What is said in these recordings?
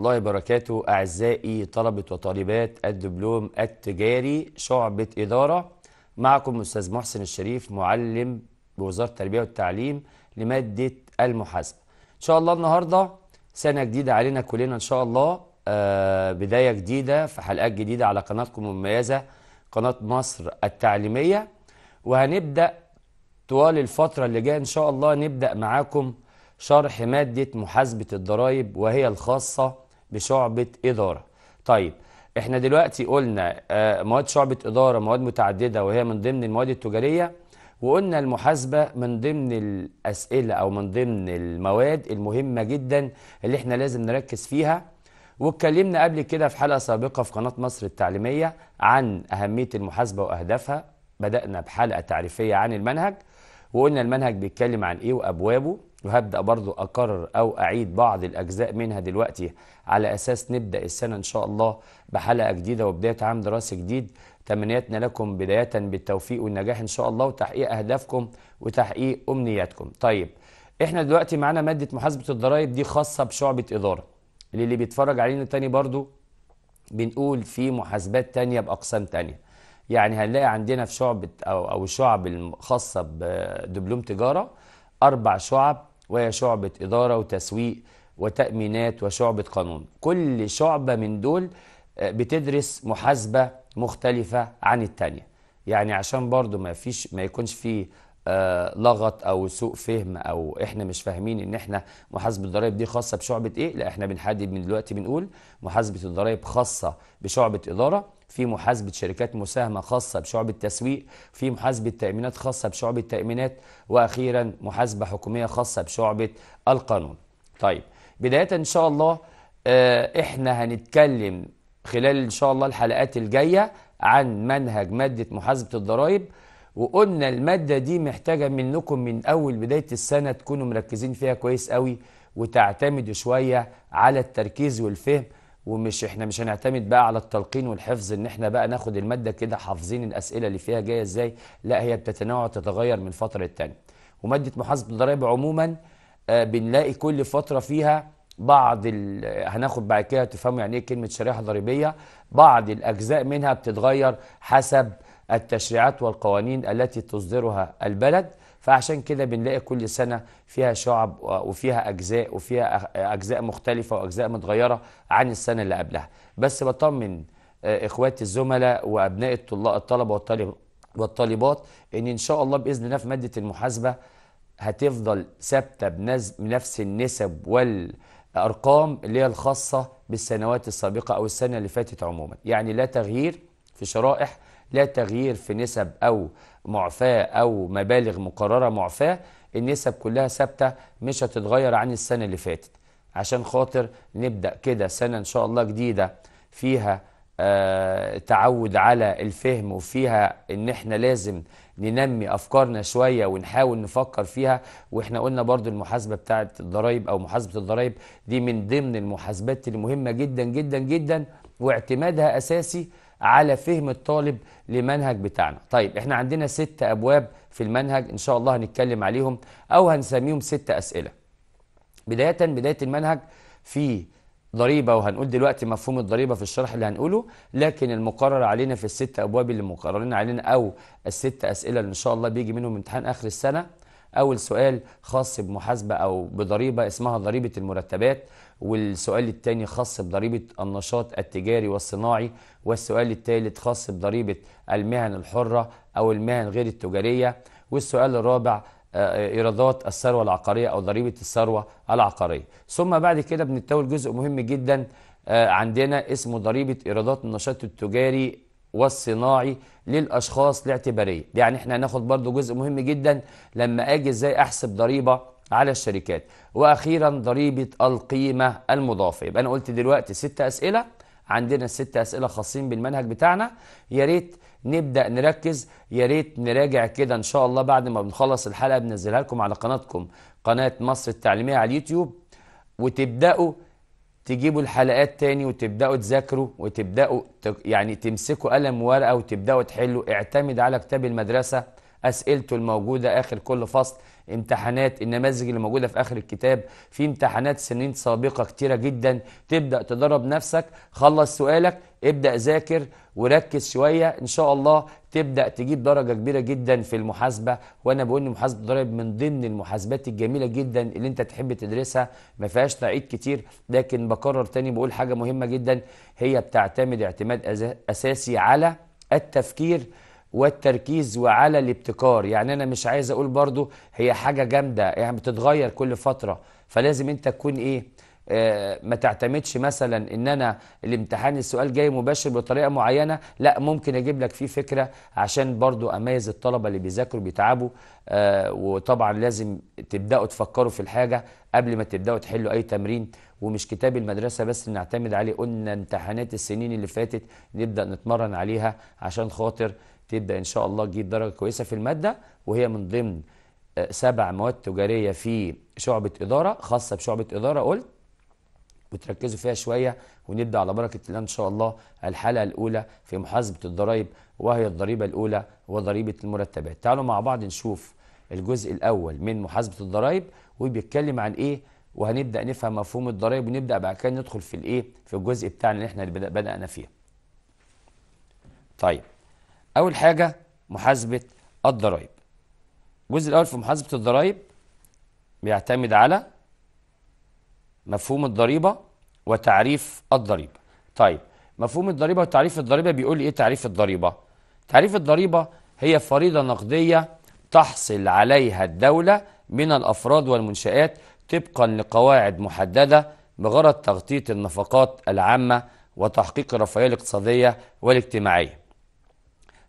الله وبركاته أعزائي طلبة وطالبات الدبلوم التجاري شعبة إدارة معكم أستاذ محسن الشريف معلم بوزارة التربية والتعليم لمادة المحاسبة إن شاء الله النهاردة سنة جديدة علينا كلنا إن شاء الله آه بداية جديدة في حلقات جديدة على قناتكم المميزة قناة مصر التعليمية وهنبدأ طوال الفترة اللي جاية إن شاء الله نبدأ معاكم شرح مادة محاسبة الضرائب وهي الخاصة بشعبة إدارة طيب احنا دلوقتي قلنا آه، مواد شعبة إدارة مواد متعددة وهي من ضمن المواد التجارية وقلنا المحاسبة من ضمن الأسئلة أو من ضمن المواد المهمة جدا اللي احنا لازم نركز فيها واتكلمنا قبل كده في حلقة سابقة في قناة مصر التعليمية عن أهمية المحاسبة وأهدافها بدأنا بحلقة تعريفية عن المنهج وقلنا المنهج بيتكلم عن إيه وأبوابه وهبدأ برضو أكرر أو أعيد بعض الأجزاء منها دلوقتي على أساس نبدأ السنة إن شاء الله بحلقة جديدة وبداية عام دراسي جديد تمنياتنا لكم بداية بالتوفيق والنجاح إن شاء الله وتحقيق أهدافكم وتحقيق أمنياتكم طيب إحنا دلوقتي معانا مادة محاسبة الضرائب دي خاصة بشعبة إدارة للي بيتفرج علينا تاني برضو بنقول في محاسبات تانية بأقسام تانية يعني هنلاقي عندنا في شعبة أو, أو الشعب الخاصة بدبلوم تجارة أربع شعب وهي شعبة إدارة وتسويق وتأمينات وشعبة قانون كل شعبة من دول آه، بتدرس محاسبة مختلفة عن التانية يعني عشان برضو ما فيش ما يكونش فيه آه، لغط او سوء فهم او احنا مش فاهمين ان احنا محاسبه الضرائب دي خاصه بشعبه ايه لا احنا بنحدد من دلوقتي بنقول محاسبه الضرائب خاصه بشعبه اداره في محاسبه شركات مساهمه خاصه بشعبه تسويق في محاسبه تامينات خاصه بشعبه تامينات واخيرا محاسبه حكوميه خاصه بشعبه القانون طيب بدايه ان شاء الله آه، احنا هنتكلم خلال ان شاء الله الحلقات الجايه عن منهج ماده محاسبه الضرائب وقلنا المادة دي محتاجة منكم من أول بداية السنة تكونوا مركزين فيها كويس قوي وتعتمدوا شوية على التركيز والفهم ومش احنا مش هنعتمد بقى على التلقين والحفظ ان احنا بقى ناخد المادة كده حافظين الأسئلة اللي فيها جاية ازاي لا هي بتتنوع وتتغير من فترة للتانية ومادة محاسبة الضرائب عموما آه بنلاقي كل فترة فيها بعض هناخد بعد كده تفهموا يعني ايه كلمه شريحه ضريبيه بعض الاجزاء منها بتتغير حسب التشريعات والقوانين التي تصدرها البلد فعشان كده بنلاقي كل سنة فيها شعب وفيها أجزاء وفيها أجزاء مختلفة وأجزاء متغيرة عن السنة اللي قبلها بس بطمن آه، إخواتي الزملاء وأبناء الطلاب الطلبة والطالب والطالبات إن إن شاء الله بإذن الله في مادة المحاسبة هتفضل ثابتة بنفس النسب وال ارقام اللي هي الخاصه بالسنوات السابقه او السنه اللي فاتت عموما يعني لا تغيير في شرائح لا تغيير في نسب أو معفاة أو مبالغ مقررة معفاة النسب كلها ثابتة مش هتتغير عن السنة اللي فاتت عشان خاطر نبدأ كده سنة إن شاء الله جديدة فيها آه تعود على الفهم وفيها ان احنا لازم ننمي افكارنا شويه ونحاول نفكر فيها واحنا قلنا برضو المحاسبه بتاعه الضرايب او محاسبه الضرايب دي من ضمن المحاسبات المهمه جدا جدا جدا واعتمادها اساسي على فهم الطالب لمنهج بتاعنا طيب احنا عندنا ست ابواب في المنهج ان شاء الله هنتكلم عليهم او هنسميهم ست اسئله بدايه بدايه المنهج في ضريبة وهنقول دلوقتي مفهوم الضريبة في الشرح اللي هنقوله لكن المقرر علينا في الست أبواب اللي مقررين علينا أو الست أسئلة اللي إن شاء الله بيجي منهم امتحان آخر السنة أول سؤال خاص بمحاسبة أو بضريبة اسمها ضريبة المرتبات والسؤال الثاني خاص بضريبة النشاط التجاري والصناعي والسؤال الثالث خاص بضريبة المهن الحرة أو المهن غير التجارية والسؤال الرابع آه، ايرادات الثروه العقاريه او ضريبه الثروه العقاريه ثم بعد كده بنتناول جزء مهم جدا آه، عندنا اسمه ضريبه ايرادات النشاط التجاري والصناعي للاشخاص الاعتباريه يعني احنا هناخد برضو جزء مهم جدا لما اجي ازاي احسب ضريبه على الشركات واخيرا ضريبه القيمه المضافه يبقى انا قلت دلوقتي ست اسئله عندنا ست اسئله خاصين بالمنهج بتاعنا يا ريت نبدا نركز يا ريت نراجع كده ان شاء الله بعد ما بنخلص الحلقه بنزلها لكم على قناتكم قناه مصر التعليميه على اليوتيوب وتبداوا تجيبوا الحلقات تاني وتبداوا تذاكروا وتبداوا يعني تمسكوا قلم ورقه وتبداوا تحلوا اعتمد على كتاب المدرسه اسئلته الموجوده اخر كل فصل امتحانات النماذج اللي موجوده في اخر الكتاب في امتحانات سنين سابقه كتيره جدا تبدا تدرب نفسك خلص سؤالك ابدا ذاكر وركز شويه ان شاء الله تبدا تجيب درجه كبيره جدا في المحاسبه وانا بقول ان محاسبه الضرائب من ضمن المحاسبات الجميله جدا اللي انت تحب تدرسها ما فيهاش تعيد كتير لكن بكرر تاني بقول حاجه مهمه جدا هي بتعتمد اعتماد اساسي على التفكير والتركيز وعلى الابتكار يعني انا مش عايز اقول برضو هي حاجه جامده يعني بتتغير كل فتره فلازم انت تكون ايه آه، ما تعتمدش مثلا ان انا الامتحان السؤال جاي مباشر بطريقه معينه لا ممكن اجيب لك فيه فكره عشان برضو اميز الطلبه اللي بيذاكروا بيتعبوا آه، وطبعا لازم تبداوا تفكروا في الحاجه قبل ما تبداوا تحلوا اي تمرين ومش كتاب المدرسه بس نعتمد عليه قلنا امتحانات السنين اللي فاتت نبدا نتمرن عليها عشان خاطر تبدا ان شاء الله تجيب درجه كويسه في الماده وهي من ضمن آه، سبع مواد تجاريه في شعبه اداره خاصه بشعبه اداره قلت وتركزوا فيها شويه ونبدا على بركه الله ان شاء الله الحلقه الاولى في محاسبه الضرائب وهي الضريبه الاولى وضريبه المرتبات تعالوا مع بعض نشوف الجزء الاول من محاسبه الضرائب وبيتكلم عن ايه وهنبدا نفهم مفهوم الضرائب ونبدا بعد كده ندخل في الايه في الجزء بتاعنا اللي احنا بدانا فيه طيب أول حاجة محاسبة الضرائب الجزء الأول في محاسبة الضرائب بيعتمد على مفهوم الضريبة وتعريف الضريبة طيب مفهوم الضريبة وتعريف الضريبة بيقول لي إيه تعريف الضريبة تعريف الضريبة هي فريضة نقدية تحصل عليها الدولة من الأفراد والمنشآت طبقا لقواعد محددة بغرض تغطية النفقات العامة وتحقيق الرفاهية الاقتصادية والاجتماعية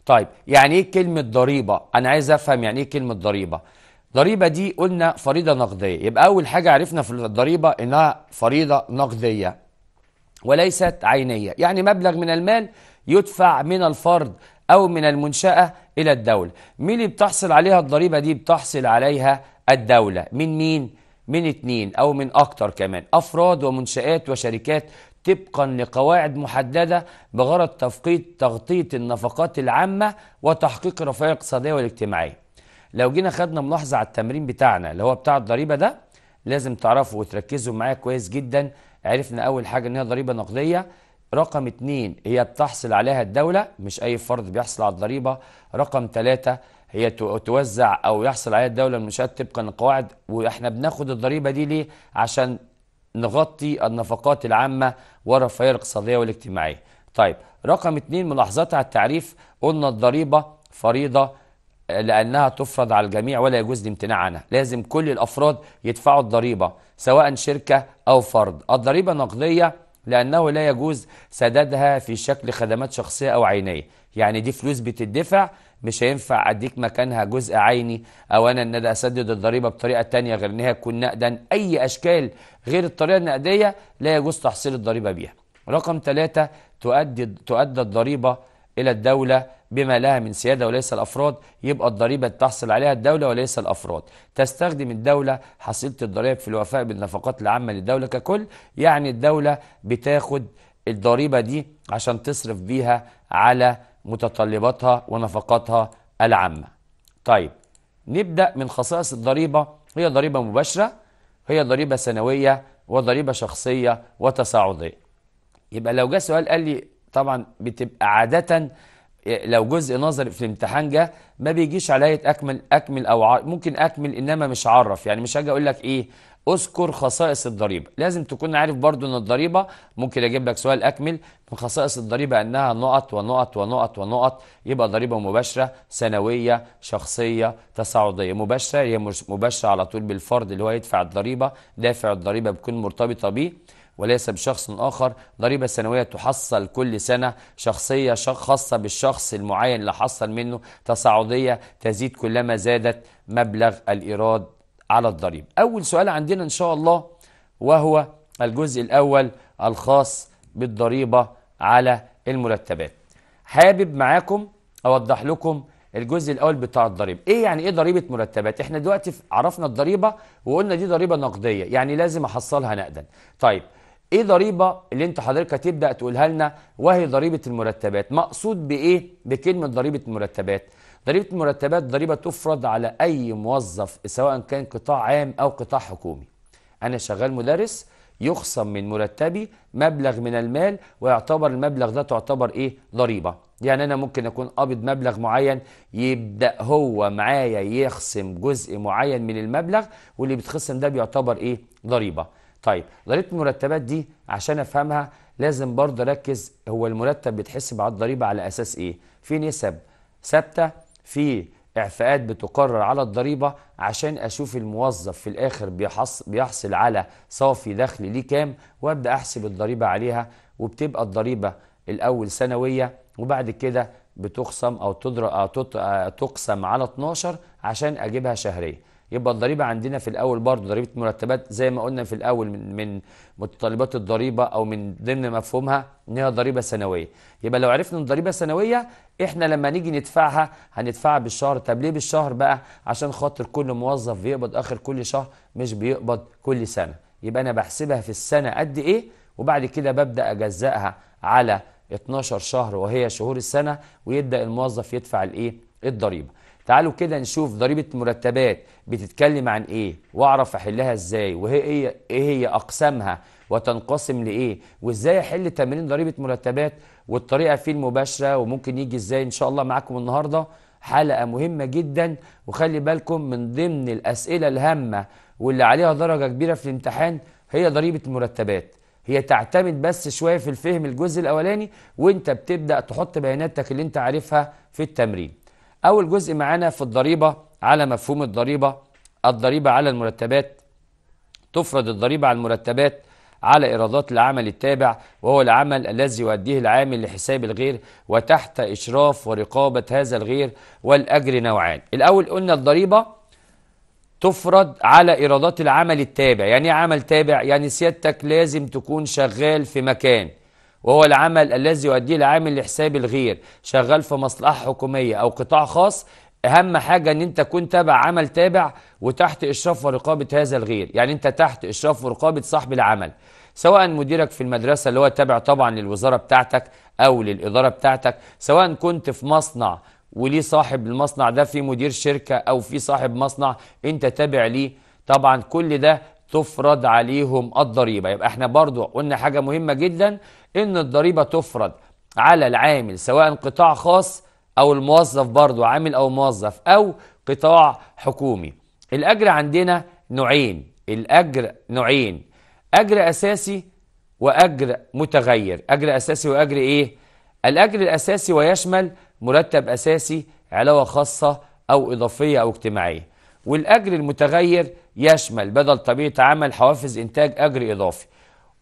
طيب يعني ايه كلمه ضريبه انا عايز افهم يعني ايه كلمه ضريبه ضريبه دي قلنا فريضه نقديه يبقى اول حاجه عرفنا في الضريبه انها فريضه نقديه وليست عينيه يعني مبلغ من المال يدفع من الفرد او من المنشاه الى الدوله مين اللي بتحصل عليها الضريبه دي بتحصل عليها الدوله من مين من اتنين او من اكتر كمان افراد ومنشات وشركات طبقا لقواعد محددة بغرض تفقيد تغطية النفقات العامة وتحقيق الرفاهية الاقتصادية والاجتماعية لو جينا خدنا ملاحظة على التمرين بتاعنا اللي هو بتاع الضريبة ده لازم تعرفوا وتركزوا معايا كويس جدا عرفنا أول حاجة إن هي ضريبة نقدية رقم اتنين هي بتحصل عليها الدولة مش أي فرد بيحصل على الضريبة رقم تلاتة هي توزع أو يحصل عليها الدولة المنشآت طبقا لقواعد وإحنا بناخد الضريبة دي ليه؟ عشان نغطي النفقات العامة والرفاهية الاقتصادية والاجتماعية طيب رقم اتنين ملاحظات على التعريف قلنا الضريبة فريضة آه، لأنها تفرض على الجميع ولا يجوز الامتناع عنها لازم كل الأفراد يدفعوا الضريبة سواء شركة أو فرد الضريبة نقدية لأنه لا يجوز سدادها في شكل خدمات شخصية أو عينية يعني دي فلوس بتدفع مش هينفع اديك مكانها جزء عيني او انا ان انا اسدد الضريبه بطريقه تانية غير ان هي تكون نقدا اي اشكال غير الطريقه النقديه لا يجوز تحصيل الضريبه بيها. رقم ثلاثة تؤدي تؤدى الضريبه الى الدوله بما لها من سياده وليس الافراد يبقى الضريبه تحصل عليها الدوله وليس الافراد. تستخدم الدوله حصيله الضرائب في الوفاء بالنفقات العامه للدوله ككل يعني الدوله بتاخد الضريبه دي عشان تصرف بيها على متطلباتها ونفقاتها العامة طيب نبدأ من خصائص الضريبة هي ضريبة مباشرة هي ضريبة سنوية وضريبة شخصية وتصاعدية يبقى لو جه سؤال قال لي طبعا بتبقى عادة آه، لو جزء نظري في الامتحان جه ما بيجيش عليا اكمل اكمل او ممكن اكمل انما مش عرف يعني مش هاجي اقول لك ايه اذكر خصائص الضريبة لازم تكون عارف برضو ان الضريبة ممكن اجيب لك سؤال اكمل من خصائص الضريبة انها نقط ونقط ونقط ونقط يبقى ضريبة مباشرة سنوية شخصية تصاعدية مباشرة هي مباشرة على طول بالفرد اللي هو يدفع الضريبة دافع الضريبة بتكون مرتبطة بيه وليس بشخص آخر ضريبة سنوية تحصل كل سنة شخصية خاصة بالشخص المعين اللي حصل منه تصاعدية تزيد كلما زادت مبلغ الإيراد على الضريب أول سؤال عندنا إن شاء الله وهو الجزء الأول الخاص بالضريبة على المرتبات حابب معاكم أوضح لكم الجزء الأول بتاع الضريبة إيه يعني إيه ضريبة مرتبات؟ إحنا دلوقتي عرفنا الضريبة وقلنا دي ضريبة نقدية يعني لازم أحصلها نقدا طيب ايه ضريبه اللي انت حضرتك هتبدا تقولها لنا وهي ضريبه المرتبات مقصود بايه بكلمه ضريبه المرتبات ضريبة المرتبات ضريبة تفرض على أي موظف سواء كان قطاع عام أو قطاع حكومي أنا شغال مدرس يخصم من مرتبي مبلغ من المال ويعتبر المبلغ ده تعتبر إيه ضريبة يعني أنا ممكن أكون قابض مبلغ معين يبدأ هو معايا يخصم جزء معين من المبلغ واللي بيتخصم ده بيعتبر إيه ضريبة طيب ضريبة المرتبات دي عشان أفهمها لازم برضه أركز هو المرتب بيتحسب على الضريبة على أساس إيه في نسب ثابتة في اعفاءات بتقرر على الضريبه عشان اشوف الموظف في الاخر بيحصل على صافي دخل ليه كام وابدا احسب الضريبه عليها وبتبقى الضريبه الاول سنويه وبعد كده بتقسم او تقسم على 12 عشان اجيبها شهريه يبقى الضريبه عندنا في الاول برضه ضريبه مرتبات زي ما قلنا في الاول من من متطلبات الضريبه او من ضمن مفهومها ان هي ضريبه سنويه يبقى لو عرفنا ان الضريبه سنويه احنا لما نيجي ندفعها هندفعها بالشهر طب ليه بالشهر بقى عشان خاطر كل موظف بيقبض اخر كل شهر مش بيقبض كل سنه يبقى انا بحسبها في السنه قد ايه وبعد كده ببدا اجزأها على 12 شهر وهي شهور السنه ويبدا الموظف يدفع الايه الضريبه تعالوا كده نشوف ضريبة مرتبات بتتكلم عن ايه واعرف احلها ازاي وهي ايه, إيه هي اقسامها وتنقسم لايه وازاي احل تمرين ضريبة مرتبات والطريقة فيه المباشرة وممكن يجي ازاي ان شاء الله معاكم النهاردة حلقة مهمة جدا وخلي بالكم من ضمن الاسئلة الهامة واللي عليها درجة كبيرة في الامتحان هي ضريبة المرتبات هي تعتمد بس شوية في الفهم الجزء الاولاني وانت بتبدأ تحط بياناتك اللي انت عارفها في التمرين أول جزء معانا في الضريبة على مفهوم الضريبة الضريبة على المرتبات تفرض الضريبة على المرتبات على إيرادات العمل التابع وهو العمل الذي يؤديه العامل لحساب الغير وتحت إشراف ورقابة هذا الغير والأجر نوعان الأول قلنا الضريبة تفرض على إيرادات العمل التابع يعني إيه عمل تابع يعني سيادتك لازم تكون شغال في مكان وهو العمل الذي يؤديه العامل لحساب الغير شغال في مصلحة حكومية أو قطاع خاص أهم حاجة أن أنت تكون تابع عمل تابع وتحت إشراف ورقابة هذا الغير يعني أنت تحت إشراف ورقابة صاحب العمل سواء مديرك في المدرسة اللي هو تابع طبعا للوزارة بتاعتك أو للإدارة بتاعتك سواء كنت في مصنع وليه صاحب المصنع ده في مدير شركة أو في صاحب مصنع أنت تابع ليه طبعا كل ده تفرض عليهم الضريبة يبقى احنا برضو قلنا حاجة مهمة جدا ان الضريبة تفرض على العامل سواء قطاع خاص او الموظف برضو عامل او موظف او قطاع حكومي الاجر عندنا نوعين الاجر نوعين اجر اساسي واجر متغير اجر اساسي واجر ايه الاجر الاساسي ويشمل مرتب اساسي علاوة خاصة او اضافية او اجتماعية والاجر المتغير يشمل بدل طبيعة عمل حوافز إنتاج أجر إضافي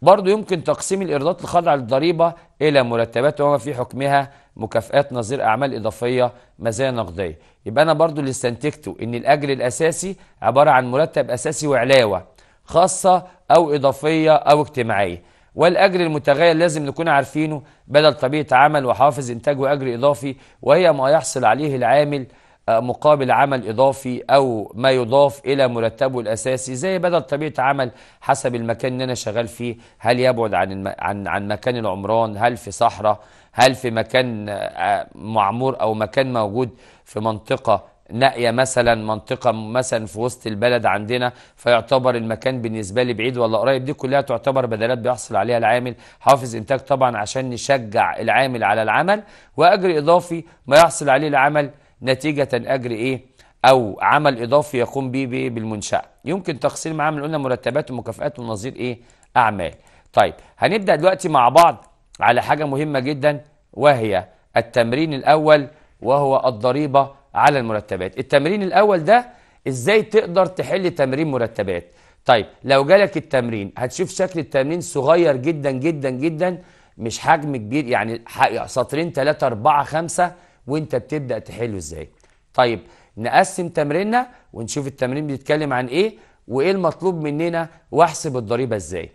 برضه يمكن تقسيم الإيرادات الخاضعة للضريبة إلى مرتبات وما في حكمها مكافآت نظير أعمال إضافية مزايا نقدية يبقى أنا برضه اللي استنتجته إن الأجر الأساسي عبارة عن مرتب أساسي وعلاوة خاصة أو إضافية أو اجتماعية والأجر المتغير لازم نكون عارفينه بدل طبيعة عمل وحافز إنتاج وأجر إضافي وهي ما يحصل عليه العامل مقابل عمل إضافي أو ما يضاف إلى مرتبه الأساسي زي بدل طبيعة عمل حسب المكان اللي أنا شغال فيه هل يبعد عن الم... عن عن مكان العمران هل في صحراء هل في مكان آه، معمور أو مكان موجود في منطقة نائية مثلا منطقة مثلا في وسط البلد عندنا فيعتبر المكان بالنسبة لي بعيد ولا قريب دي كلها تعتبر بدلات بيحصل عليها العامل حافظ إنتاج طبعا عشان نشجع العامل على العمل وأجر إضافي ما يحصل عليه العمل نتيجة أجر إيه أو عمل إضافي يقوم به بالمنشأة يمكن تقسيم معاه من قلنا مرتبات ومكافآت ونظير إيه أعمال طيب هنبدأ دلوقتي مع بعض على حاجة مهمة جدا وهي التمرين الأول وهو الضريبة على المرتبات التمرين الأول ده إزاي تقدر تحل تمرين مرتبات طيب لو جالك التمرين هتشوف شكل التمرين صغير جدا جدا جدا مش حجم كبير يعني سطرين ثلاثة أربعة خمسة وانت بتبدا تحله ازاي طيب نقسم تمريننا ونشوف التمرين بيتكلم عن ايه وايه المطلوب مننا واحسب الضريبه ازاي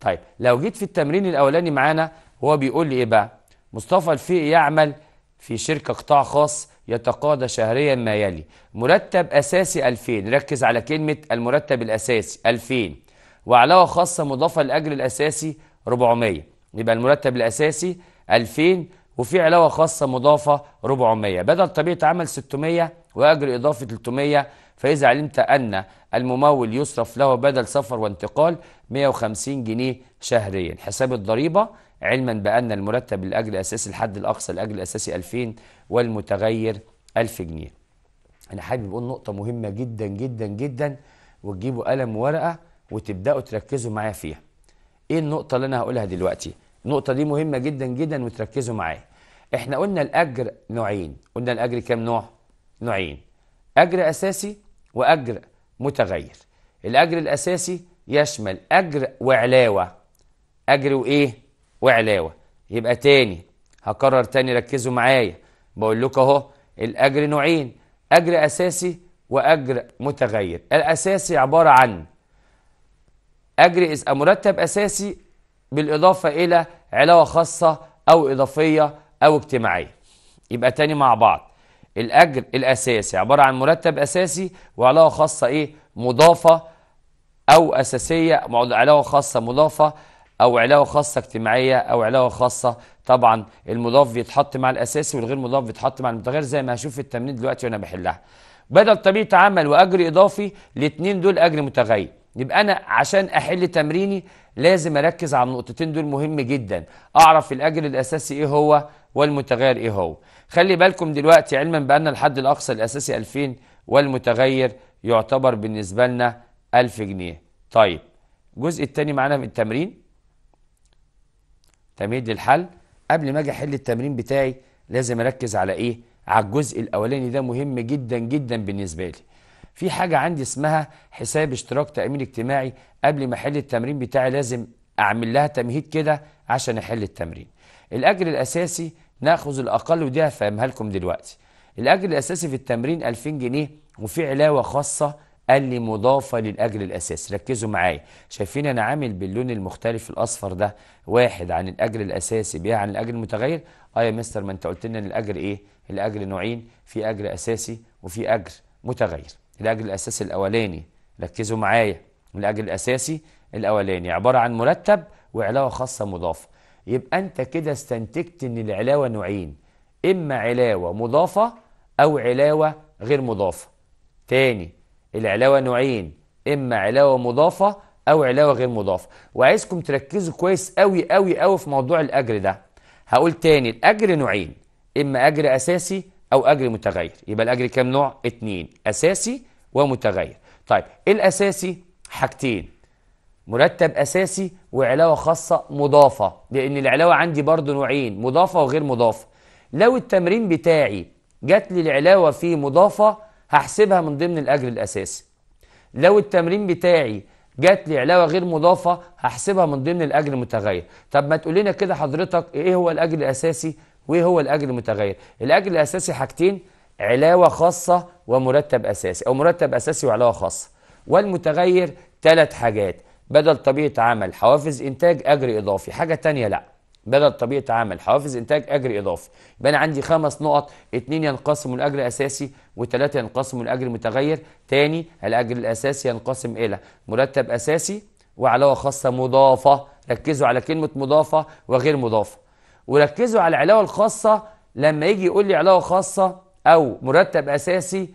طيب لو جيت في التمرين الاولاني معانا هو بيقول لي ايه بقى مصطفى الفيق يعمل في شركه قطاع خاص يتقاضى شهريا ما يلي مرتب اساسي 2000 ركز على كلمه المرتب الاساسي 2000 وعلاوه خاصه مضافه للاجر الاساسي 400 يبقى المرتب الاساسي 2000 وفي علاوة خاصة مضافة 400 بدل طبيعة عمل 600 وأجر إضافي 300 فإذا علمت أن الممول يصرف له بدل سفر وانتقال 150 جنيه شهريا حساب الضريبة علما بأن المرتب الأجر الأساسي الحد الأقصى الأجر الأساسي 2000 والمتغير 1000 جنيه أنا حابب أقول نقطة مهمة جدا جدا جدا وتجيبوا قلم وورقة وتبدأوا تركزوا معايا فيها إيه النقطة اللي أنا هقولها دلوقتي النقطة دي مهمة جدا جدا وتركزوا معايا احنا قلنا الاجر نوعين قلنا الاجر كام نوع نوعين اجر اساسي واجر متغير الاجر الاساسي يشمل اجر وعلاوه اجر وايه وعلاوه يبقى تاني هكرر تاني ركزوا معايا بقول لكم اهو الاجر نوعين اجر اساسي واجر متغير الاساسي عباره عن اجر مرتب اساسي بالاضافه الى علاوه خاصه او اضافيه أو اجتماعية يبقى تاني مع بعض الأجر الأساسي عبارة عن مرتب أساسي وعلاوة خاصة إيه مضافة أو أساسية علاوة خاصة مضافة أو علاوة خاصة اجتماعية أو علاوة خاصة طبعا المضاف بيتحط مع الأساسي والغير مضاف بيتحط مع المتغير زي ما هشوف في التمرين دلوقتي وأنا بحلها بدل طبيعة عمل وأجر إضافي الاتنين دول أجر متغير يبقى أنا عشان أحل تمريني لازم أركز على النقطتين دول مهم جدا أعرف الأجر الأساسي إيه هو والمتغير ايه هو خلي بالكم دلوقتي علما بان الحد الاقصى الاساسي 2000 والمتغير يعتبر بالنسبه لنا 1000 جنيه طيب الجزء الثاني معانا من التمرين تمهيد للحل قبل ما اجي احل التمرين بتاعي لازم اركز على ايه على الجزء الاولاني ده مهم جدا جدا بالنسبه لي في حاجه عندي اسمها حساب اشتراك تامين اجتماعي قبل ما احل التمرين بتاعي لازم اعمل لها تمهيد كده عشان احل التمرين الاجر الاساسي ناخذ الاقل ودي هفهمها لكم دلوقتي الاجر الاساسي في التمرين 2000 جنيه وفي علاوه خاصه قال لي مضافه للاجر الاساسي ركزوا معايا شايفين انا عامل باللون المختلف الاصفر ده واحد عن الاجر الاساسي بيه عن الاجر المتغير اه يا مستر ما انت قلت لنا ان الاجر ايه الاجر نوعين في اجر اساسي وفي اجر متغير الاجر الاساسي الاولاني ركزوا معايا الاجر الاساسي الاولاني عباره عن مرتب وعلاوه خاصه مضافه يبقى أنت كده استنتجت أن العلاوة نوعين إما علاوة مضافة أو علاوة غير مضافة تاني العلاوة نوعين إما علاوة مضافة أو علاوة غير مضافة وعايزكم تركزوا كويس قوي قوي قوي في موضوع الأجر ده هقول تاني الأجر نوعين إما أجر أساسي أو أجر متغير يبقى الأجر كام نوع؟ اتنين أساسي ومتغير طيب الأساسي حاجتين مرتب أساسي وعلاوة خاصة مضافة لأن العلاوة عندي برضو نوعين مضافة وغير مضافة لو التمرين بتاعي جات لي العلاوة فيه مضافة هحسبها من ضمن الأجر الأساسي لو التمرين بتاعي جات لي علاوة غير مضافة هحسبها من ضمن الأجر المتغير طب ما تقول لنا كده حضرتك إيه هو الأجر الأساسي وإيه هو الأجر المتغير الأجر الأساسي حاجتين علاوة خاصة ومرتب أساسي أو مرتب أساسي وعلاوة خاصة والمتغير ثلاث حاجات بدل طبيعة عمل حوافز إنتاج أجر إضافي حاجة تانية لأ بدل طبيعة عمل حوافز إنتاج أجر إضافي يبقى أنا عندي خمس نقط اتنين ينقسموا لأجر أساسي وتلاتة ينقسموا لأجر متغير تاني الأجر الأساسي ينقسم إلى مرتب أساسي وعلاوة خاصة مضافة ركزوا على كلمة مضافة وغير مضافة وركزوا على العلاوة الخاصة لما يجي يقول لي علاوة خاصة أو مرتب أساسي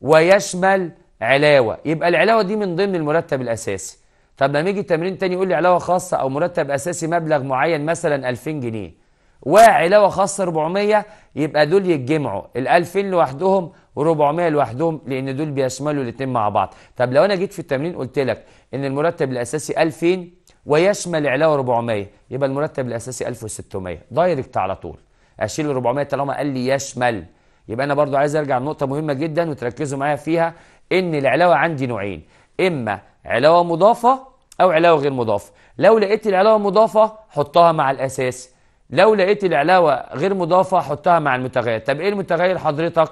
ويشمل علاوة يبقى العلاوة دي من ضمن المرتب الأساسي طب لما يجي التمرين تاني يقول لي علاوه خاصه او مرتب اساسي مبلغ معين مثلا 2000 جنيه وعلاوه خاصه 400 يبقى دول يتجمعوا ال 2000 لوحدهم و400 لوحدهم لان دول بيشملوا الاثنين مع بعض طب لو انا جيت في التمرين قلت لك ان المرتب الاساسي 2000 ويشمل علاوه 400 يبقى المرتب الاساسي 1600 دايركت على طول اشيل ال 400 طالما قال لي يشمل يبقى انا برضو عايز ارجع لنقطه مهمه جدا وتركزوا معايا فيها ان العلاوه عندي نوعين اما علاوه مضافه أو علاوة غير مضافة لو لقيت العلاوة مضافة حطها مع الأساس لو لقيت العلاوة غير مضافة حطها مع المتغير طب إيه المتغير حضرتك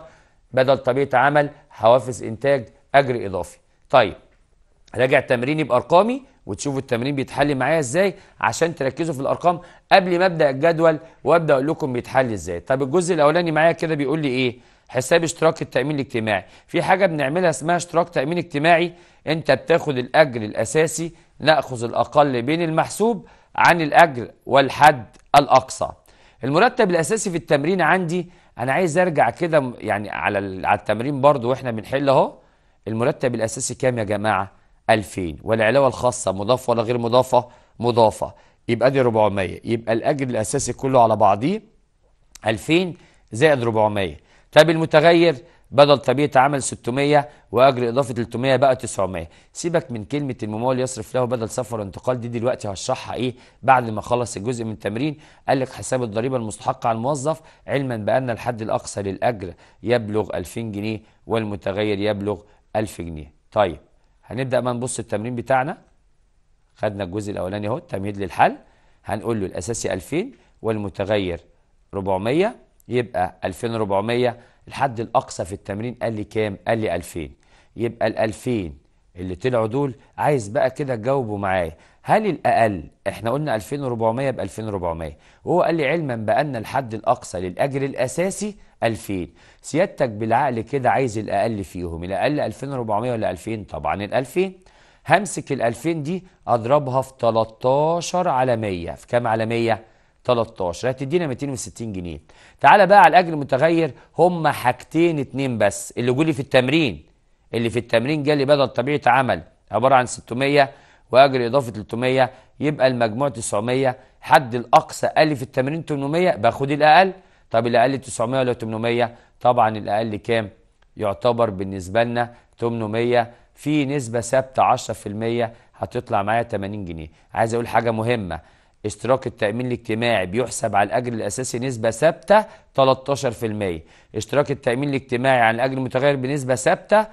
بدل طبيعة عمل حوافز إنتاج أجر إضافي طيب راجع تمريني بأرقامي وتشوفوا التمرين بيتحل معايا ازاي عشان تركزوا في الارقام قبل ما ابدا الجدول وابدا اقول لكم بيتحل ازاي طب الجزء الاولاني معايا كده بيقول لي ايه حساب اشتراك التامين الاجتماعي في حاجه بنعملها اسمها اشتراك تامين اجتماعي انت بتاخد الاجر الاساسي ناخذ الاقل بين المحسوب عن الاجر والحد الاقصى المرتب الاساسي في التمرين عندي انا عايز ارجع كده يعني على على التمرين برضو واحنا بنحل اهو المرتب الاساسي كام يا جماعه 2000 والعلاوه الخاصه مضافه ولا غير مضافه مضافه يبقى دي 400 يبقى الاجر الاساسي كله على بعضيه 2000 زائد 400 طب المتغير بدل طبيعة عمل 600 واجر اضافه 300 بقى 900 سيبك من كلمه الممول يصرف له بدل سفر وانتقال دي دلوقتي هشرحها ايه بعد ما خلص الجزء من التمرين قال لك حساب الضريبه المستحقه على الموظف علما بان الحد الاقصى للاجر يبلغ 2000 جنيه والمتغير يبلغ 1000 جنيه طيب هنبدا بقى نبص التمرين بتاعنا خدنا الجزء الاولاني اهو تمهيد للحل هنقول له الاساسي 2000 والمتغير 400 يبقى 2400 الحد الاقصى في التمرين قال لي كام قال لي 2000 يبقى ال 2000 اللي طلعوا دول عايز بقى كده تجاوبوا معايا هل الاقل احنا قلنا 2400 ب 2400 وهو قال لي علما بان الحد الاقصى للاجر الاساسي 2000 سيادتك بالعقل كده عايز الاقل فيهم الاقل 2400 ولا 2000 طبعا ال 2000 همسك ال 2000 دي اضربها في 13 على 100 في كام على 100 13 هتدينا 260 جنيه تعالى بقى على الاجر المتغير هما حاجتين اتنين بس اللي جولي في التمرين اللي في التمرين جالي بدل طبيعه عمل عباره عن 600 واجر اضافه 300 يبقى المجموع 900 حد الاقصى قال لي في التمرين 800 باخد الاقل طب الاقل 900 ولا 800 طبعا الاقل كام يعتبر بالنسبه لنا 800 في نسبه ثابته 10% هتطلع معايا 80 جنيه عايز اقول حاجه مهمه اشتراك التأمين الاجتماعي بيحسب على الأجر الأساسي نسبة ثابتة 13% اشتراك التأمين الاجتماعي على الأجر المتغير بنسبة ثابتة 10%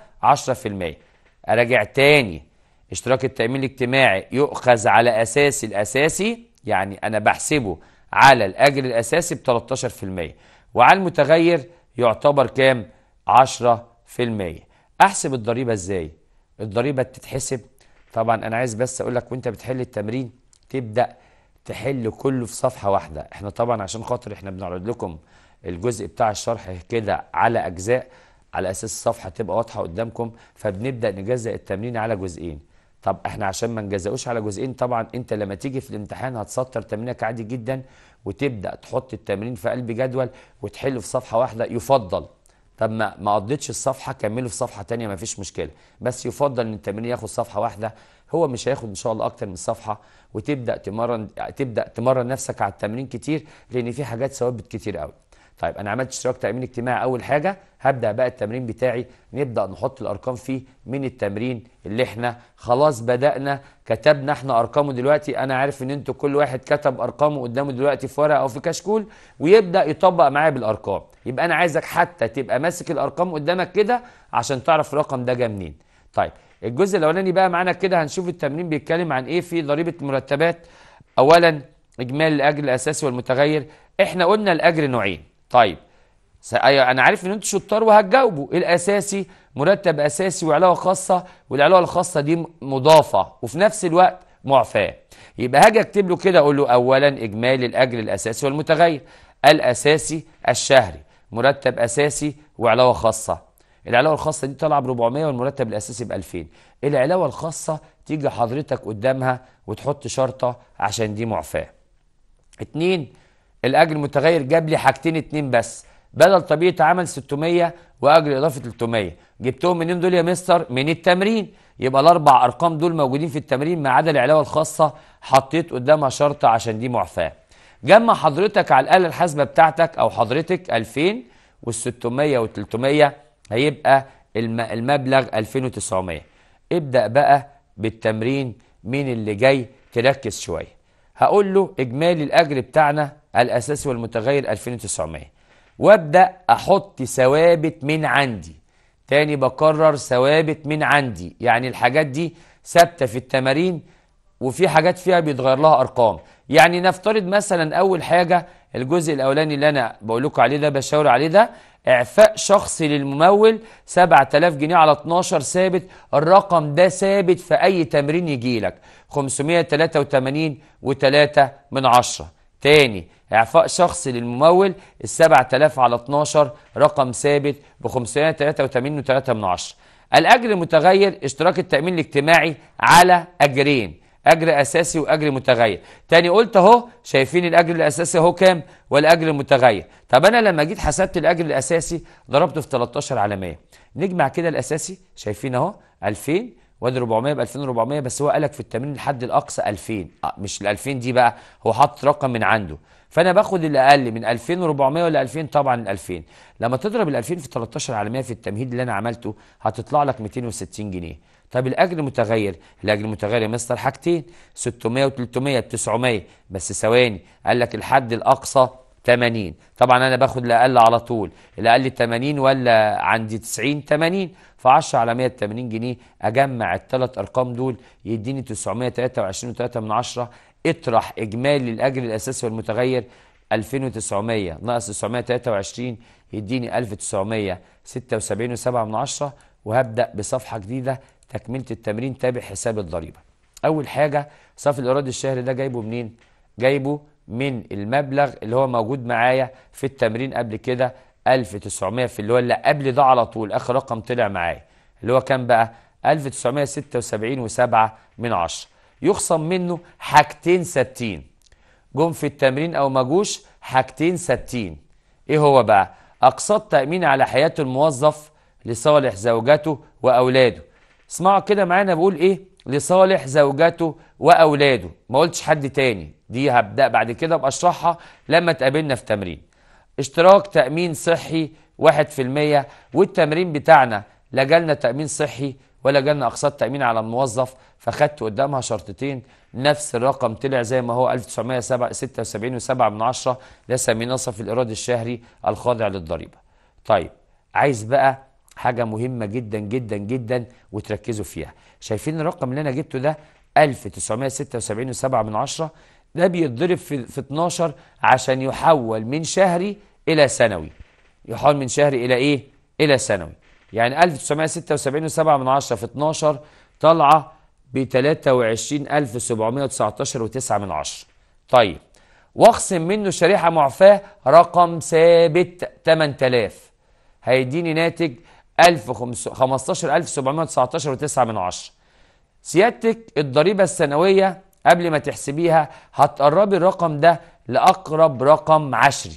أراجع تاني اشتراك التأمين الاجتماعي يؤخذ على أساس الأساسي يعني أنا بحسبه على الأجر الأساسي ب 13% وعلى المتغير يعتبر كام؟ 10% أحسب الضريبة إزاي؟ الضريبة بتتحسب طبعا أنا عايز بس أقول لك وأنت بتحل التمرين تبدأ تحل كله في صفحه واحده احنا طبعا عشان خاطر احنا بنعرض لكم الجزء بتاع الشرح كده على اجزاء على اساس الصفحه تبقى واضحه قدامكم فبنبدا نجزأ التمرين على جزئين طب احنا عشان ما نجزأوش على جزئين طبعا انت لما تيجي في الامتحان هتسطر تمرينك عادي جدا وتبدا تحط التمرين في قلب جدول وتحله في صفحه واحده يفضل طب ما ما قضيتش الصفحه كمله في صفحه ثانيه ما فيش مشكله بس يفضل ان التمرين ياخد صفحه واحده هو مش هياخد ان شاء الله اكتر من صفحه وتبدا تمرن تبدا تمرن نفسك على التمرين كتير لان في حاجات ثوابت كتير قوي طيب انا عملت اشتراك تامين اجتماعي اول حاجه هبدا بقى التمرين بتاعي نبدا نحط الارقام فيه من التمرين اللي احنا خلاص بدانا كتبنا احنا ارقامه دلوقتي انا عارف ان انتوا كل واحد كتب ارقامه قدامه دلوقتي في ورقه او في كشكول ويبدا يطبق معايا بالارقام يبقى انا عايزك حتى تبقى ماسك الارقام قدامك كده عشان تعرف الرقم ده جه منين طيب الجزء الاولاني بقى معانا كده هنشوف التمرين بيتكلم عن ايه في ضريبه المرتبات اولا اجمالي الاجر الاساسي والمتغير احنا قلنا الاجر نوعين طيب أيوة، انا عارف ان انتوا شطار وهتجاوبوا إيه الاساسي مرتب اساسي وعلاوه خاصه والعلاوه الخاصه دي مضافه وفي نفس الوقت معفاه يبقى هاجي اكتب له كده اقول له اولا اجمالي الاجر الاساسي والمتغير الاساسي الشهري مرتب اساسي وعلاوه خاصه العلاوه الخاصه دي طالعه ب 400 والمرتب الاساسي ب 2000 العلاوه الخاصه تيجي حضرتك قدامها وتحط شرطه عشان دي معفاه اتنين الاجر المتغير جاب لي حاجتين اتنين بس بدل طبيعه عمل 600 واجر اضافه 300 جبتهم منين دول يا مستر من التمرين يبقى الاربع ارقام دول موجودين في التمرين ما عدا العلاوه الخاصه حطيت قدامها شرطه عشان دي معفاه جمع حضرتك على الاله الحاسبه بتاعتك او حضرتك 2000 وال 600 وال 300 هيبقى المبلغ 2900 ابدأ بقى بالتمرين مين اللي جاي تركز شوية هقول له إجمالي الأجر بتاعنا الأساسي والمتغير 2900 وابدأ أحط ثوابت من عندي تاني بكرر ثوابت من عندي يعني الحاجات دي ثابتة في التمارين وفي حاجات فيها بيتغير لها أرقام يعني نفترض مثلا أول حاجة الجزء الأولاني اللي أنا بقول لكم عليه ده بشاور عليه ده إعفاء شخصي للممول 7000 جنيه على 12 ثابت الرقم ده ثابت في أي تمرين يجي لك 583 و3 من 10 تاني إعفاء شخصي للممول ال 7000 على 12 رقم ثابت ب 583 و3 من 10 الأجر المتغير اشتراك التأمين الاجتماعي على أجرين اجر اساسي واجر متغير تاني قلت اهو شايفين الاجر الاساسي اهو كام والاجر المتغير طب انا لما جيت حسبت الاجر الاساسي ضربته في 13 على 100 نجمع كده الاساسي شايفين اهو 2000 وادي 400 ب 2400 بس هو قالك في التمرين الحد الاقصى 2000 آه، مش ال 2000 دي بقى هو حاطط رقم من عنده فانا باخد الاقل من 2400 ولا 2000 طبعا ال 2000 لما تضرب ال 2000 في 13 على 100 في التمهيد اللي انا عملته هتطلع لك 260 جنيه طب الاجر متغير الاجر متغير يا مستر حاجتين 600 و300 900 بس ثواني قال لك الحد الاقصى 80 طبعا انا باخد الاقل على طول الاقل 80 ولا عندي 90 80 ف 10 على 180 جنيه اجمع الثلاث ارقام دول يديني 923 و3 اطرح اجمالي الاجر الاساسي والمتغير 2900 ناقص 923 يديني 1976 و7 وهبدا بصفحه جديده تكمله التمرين تابع حساب الضريبه اول حاجه صافي الايراد الشهري ده جايبه منين جايبه من المبلغ اللي هو موجود معايا في التمرين قبل كده 1900 في اللي هو اللي قبل ده على طول اخر رقم طلع معايا اللي هو كان بقى 1976 و7 من 10 يخصم منه حاجتين ستين جم في التمرين او ما جوش حاجتين ستين ايه هو بقى اقساط تامين على حياه الموظف لصالح زوجته واولاده اسمعوا كده معانا بيقول ايه لصالح زوجته واولاده ما قلتش حد تاني دي هبدا بعد كده باشرحها لما تقابلنا في تمرين اشتراك تامين صحي 1% والتمرين بتاعنا لا جالنا تامين صحي ولا جالنا اقساط تامين على الموظف فخدت قدامها شرطتين نفس الرقم طلع زي ما هو 1976 و7 ده سميناه صافي الايراد الشهري الخاضع للضريبه طيب عايز بقى حاجة مهمة جدا جدا جدا وتركزوا فيها شايفين الرقم اللي أنا جبته ده 1976.7 من عشرة ده بيتضرب في, في 12 عشان يحول من شهري إلى سنوي يحول من شهري إلى إيه؟ إلى سنوي يعني 1976.7 من عشرة في 12 طالعة ب 23719 من عشرة طيب واخصم منه شريحة معفاة رقم ثابت 8000 هيديني ناتج 15719.9 سيادتك الضريبة السنوية قبل ما تحسبيها هتقربي الرقم ده لأقرب رقم عشري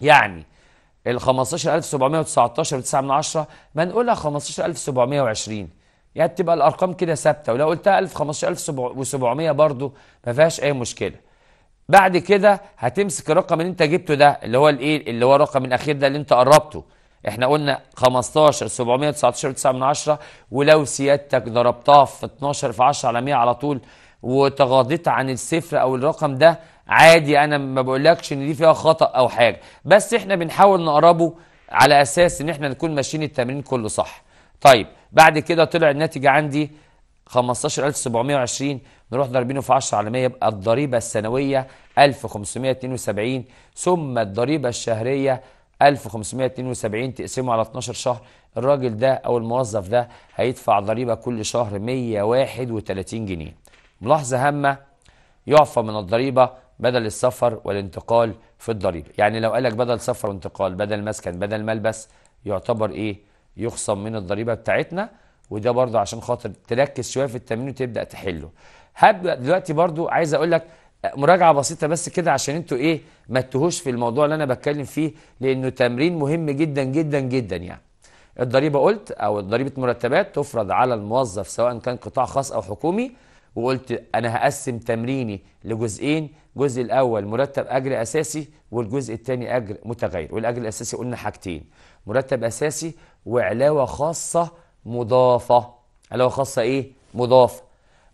يعني ال 15719 ما نقولها 15720 يعني تبقى الارقام كده ثابته ولو قلتها 1000 15700 برضه ما فيهاش اي مشكله بعد كده هتمسك الرقم اللي انت جبته ده اللي هو الايه اللي هو الرقم الاخير ده اللي انت قربته احنا قلنا 15 719 9 من 10 ولو سيادتك ضربتها في 12 في 10 على 100 على طول وتغاضيت عن الصفر او الرقم ده عادي انا ما بقولكش ان دي فيها خطا او حاجه بس احنا بنحاول نقربه على اساس ان احنا نكون ماشيين التمرين كله صح طيب بعد كده طلع الناتج عندي 15720 نروح ضاربينه في 10 على 100 يبقى الضريبه السنويه 1572 ثم الضريبه الشهريه 1572 تقسمه على 12 شهر الراجل ده او الموظف ده هيدفع ضريبه كل شهر 131 جنيه ملاحظه هامه يعفى من الضريبه بدل السفر والانتقال في الضريبه يعني لو قالك بدل سفر وانتقال بدل مسكن بدل ملبس يعتبر ايه يخصم من الضريبه بتاعتنا وده برضه عشان خاطر تركز شويه في التمرين وتبدا تحله هبدا دلوقتي برضه عايز اقول لك مراجعه بسيطه بس كده عشان انتوا ايه ما تتهوش في الموضوع اللي انا بتكلم فيه لانه تمرين مهم جدا جدا جدا يعني الضريبه قلت او ضريبه مرتبات تفرض على الموظف سواء كان قطاع خاص او حكومي وقلت انا هقسم تمريني لجزئين الجزء الاول مرتب اجر اساسي والجزء الثاني اجر متغير والاجر الاساسي قلنا حاجتين مرتب اساسي وعلاوه خاصه مضافه علاوه خاصه ايه مضافه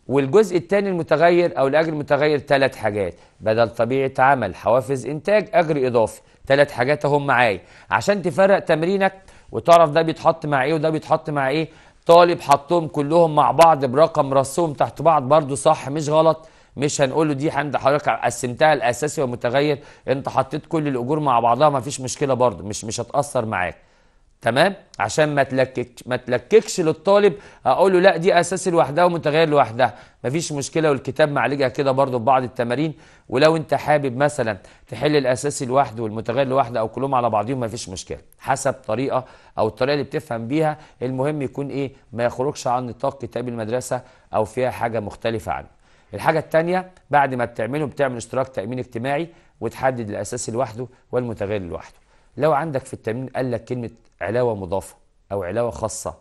والجزء الثاني المتغير او الاجر المتغير ثلاث حاجات بدل طبيعه عمل حوافز انتاج اجر اضافي ثلاث حاجات اهم معايا عشان تفرق تمرينك وتعرف ده بيتحط مع ايه وده بيتحط مع ايه طالب حطهم كلهم مع بعض برقم رصهم تحت بعض برضو صح مش غلط مش هنقول له دي عند حضرتك قسمتها الاساسي والمتغير انت حطيت كل الاجور مع بعضها ما فيش مشكله برضو مش مش هتاثر معاك تمام عشان ما تلككش ما تلككش للطالب اقول له لا دي اساسي لوحدها ومتغير لوحدها مفيش مشكله والكتاب معالجها كده برضو ببعض التمارين ولو انت حابب مثلا تحل الاساسي لوحده والمتغير لوحده او كلهم على بعضهم مفيش مشكله حسب طريقه او الطريقه اللي بتفهم بيها المهم يكون ايه ما يخرجش عن نطاق كتاب المدرسه او فيها حاجه مختلفه عنه الحاجه الثانيه بعد ما بتعمله بتعمل اشتراك تامين اجتماعي وتحدد الاساسي لوحده والمتغير لوحده لو عندك في التمرين قال لك كلمة علاوة مضافة أو علاوة خاصة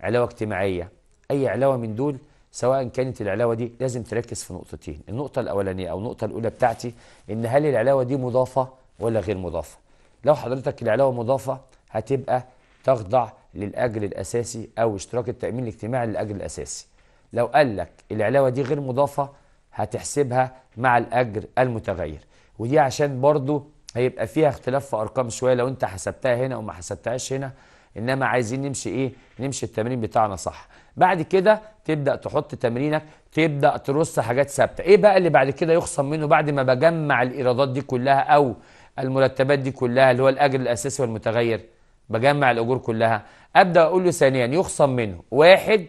علاوة اجتماعية أي علاوة من دول سواء كانت العلاوة دي لازم تركز في نقطتين النقطة الأولانية أو النقطة الأولى بتاعتي إن هل العلاوة دي مضافة ولا غير مضافة لو حضرتك العلاوة مضافة هتبقى تخضع للأجر الأساسي أو اشتراك التأمين الاجتماعي للأجر الأساسي لو قال لك العلاوة دي غير مضافة هتحسبها مع الأجر المتغير ودي عشان برضو هيبقى فيها اختلاف في ارقام شويه لو انت حسبتها هنا وما حسبتهاش هنا انما عايزين نمشي ايه نمشي التمرين بتاعنا صح بعد كده تبدا تحط تمرينك تبدا ترص حاجات ثابته ايه بقى اللي بعد كده يخصم منه بعد ما بجمع الايرادات دي كلها او المرتبات دي كلها اللي هو الاجر الاساسي والمتغير بجمع الاجور كلها ابدا اقول له ثانيا يخصم منه واحد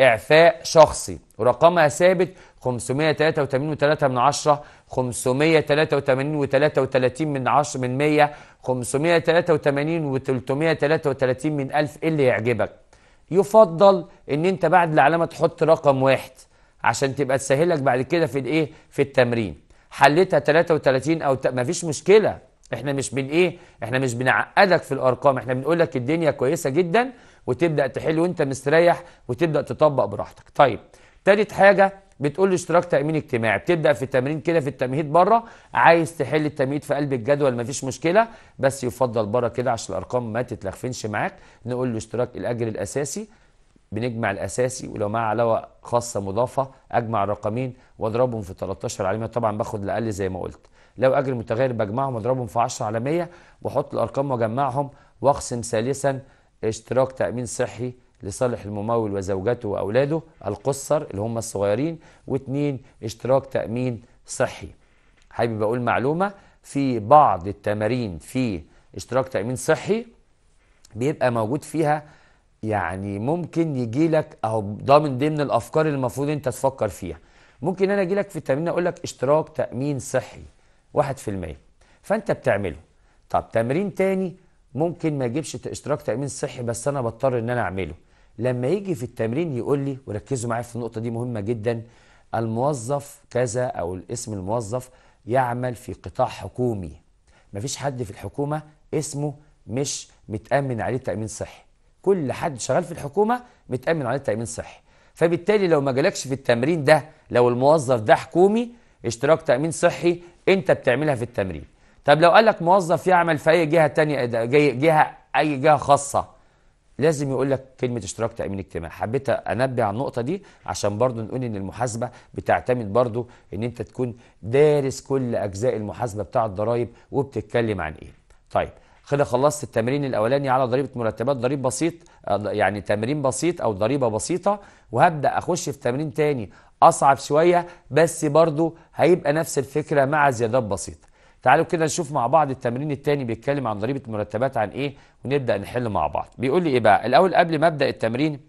اعفاء شخصي ورقمها ثابت 583.3 583 و33 من 10 من 100 583 و333 من 1000 ايه اللي يعجبك يفضل ان انت بعد العلامه تحط رقم واحد عشان تبقى تسهلك بعد كده في الايه في التمرين حليتها 33 او ت... مفيش مشكله احنا مش بن ايه احنا مش بنعقدك في الارقام احنا بنقول لك الدنيا كويسه جدا وتبدا تحل وانت مستريح وتبدا تطبق براحتك طيب تالت حاجه بتقول له اشتراك تامين اجتماعي بتبدا في التمرين كده في التمهيد بره عايز تحل التمهيد في قلب الجدول مفيش مشكله بس يفضل بره كده عشان الارقام ما تتلخفنش معاك نقول له اشتراك الاجر الاساسي بنجمع الاساسي ولو معاه علاوه خاصه مضافه اجمع الرقمين واضربهم في 13 على 100 طبعا باخد الاقل زي ما قلت لو اجر متغير بجمعهم واضربهم في 10 على 100 واحط الارقام واجمعهم واقسم ثالثا اشتراك تامين صحي لصالح الممول وزوجته وأولاده القصر اللي هم الصغيرين واثنين اشتراك تأمين صحي حابب أقول معلومة في بعض التمارين في اشتراك تأمين صحي بيبقى موجود فيها يعني ممكن يجي لك اهو ده من ضمن الافكار اللي المفروض انت تفكر فيها ممكن انا اجي لك في التمرين اقول لك اشتراك تامين صحي 1% فانت بتعمله طب تمرين تاني ممكن ما يجيبش اشتراك تامين صحي بس انا بضطر ان انا اعمله لما يجي في التمرين يقول لي وركزوا معايا في النقطة دي مهمة جدا الموظف كذا أو الاسم الموظف يعمل في قطاع حكومي مفيش حد في الحكومة اسمه مش متأمن عليه تأمين صحي كل حد شغال في الحكومة متأمن عليه تأمين صحي فبالتالي لو ما جالكش في التمرين ده لو الموظف ده حكومي اشتراك تأمين صحي انت بتعملها في التمرين طب لو قالك موظف يعمل في اي جهة تانية جهة اي جهة خاصة لازم يقول لك كلمه اشتراك تامين اجتماعي حبيت انبه على النقطه دي عشان برضو نقول ان المحاسبه بتعتمد برضو ان انت تكون دارس كل اجزاء المحاسبه بتاع الضرايب وبتتكلم عن ايه طيب كده خلصت التمرين الاولاني على ضريبه مرتبات ضريب بسيط آه، يعني تمرين بسيط او ضريبه بسيطه وهبدا اخش في تمرين تاني اصعب شويه بس برضو هيبقى نفس الفكره مع زيادات بسيطه تعالوا كده نشوف مع بعض التمرين الثاني بيتكلم عن ضريبه المرتبات عن ايه ونبدا نحل مع بعض بيقول لي ايه بقى الاول قبل ما ابدا التمرين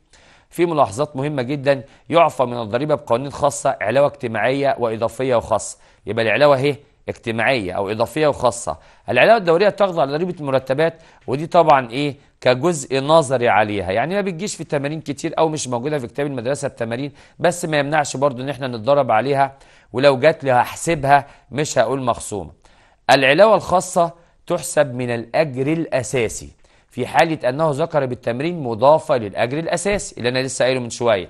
في ملاحظات مهمه جدا يعفى من الضريبه بقوانين خاصه علاوه اجتماعيه واضافيه وخاصه يبقى العلاوه اهي اجتماعيه او اضافيه وخاصه العلاوه الدوريه تخضع لضريبه المرتبات ودي طبعا ايه كجزء نظري عليها يعني ما بتجيش في تمارين كتير او مش موجوده في كتاب المدرسه التمارين بس ما يمنعش برضو ان احنا نتدرب عليها ولو جات لي هحسبها مش هقول مخصومه العلاوة الخاصة تحسب من الأجر الأساسي في حالة أنه ذكر بالتمرين مضافة للأجر الأساسي اللي أنا لسه قايله من شوية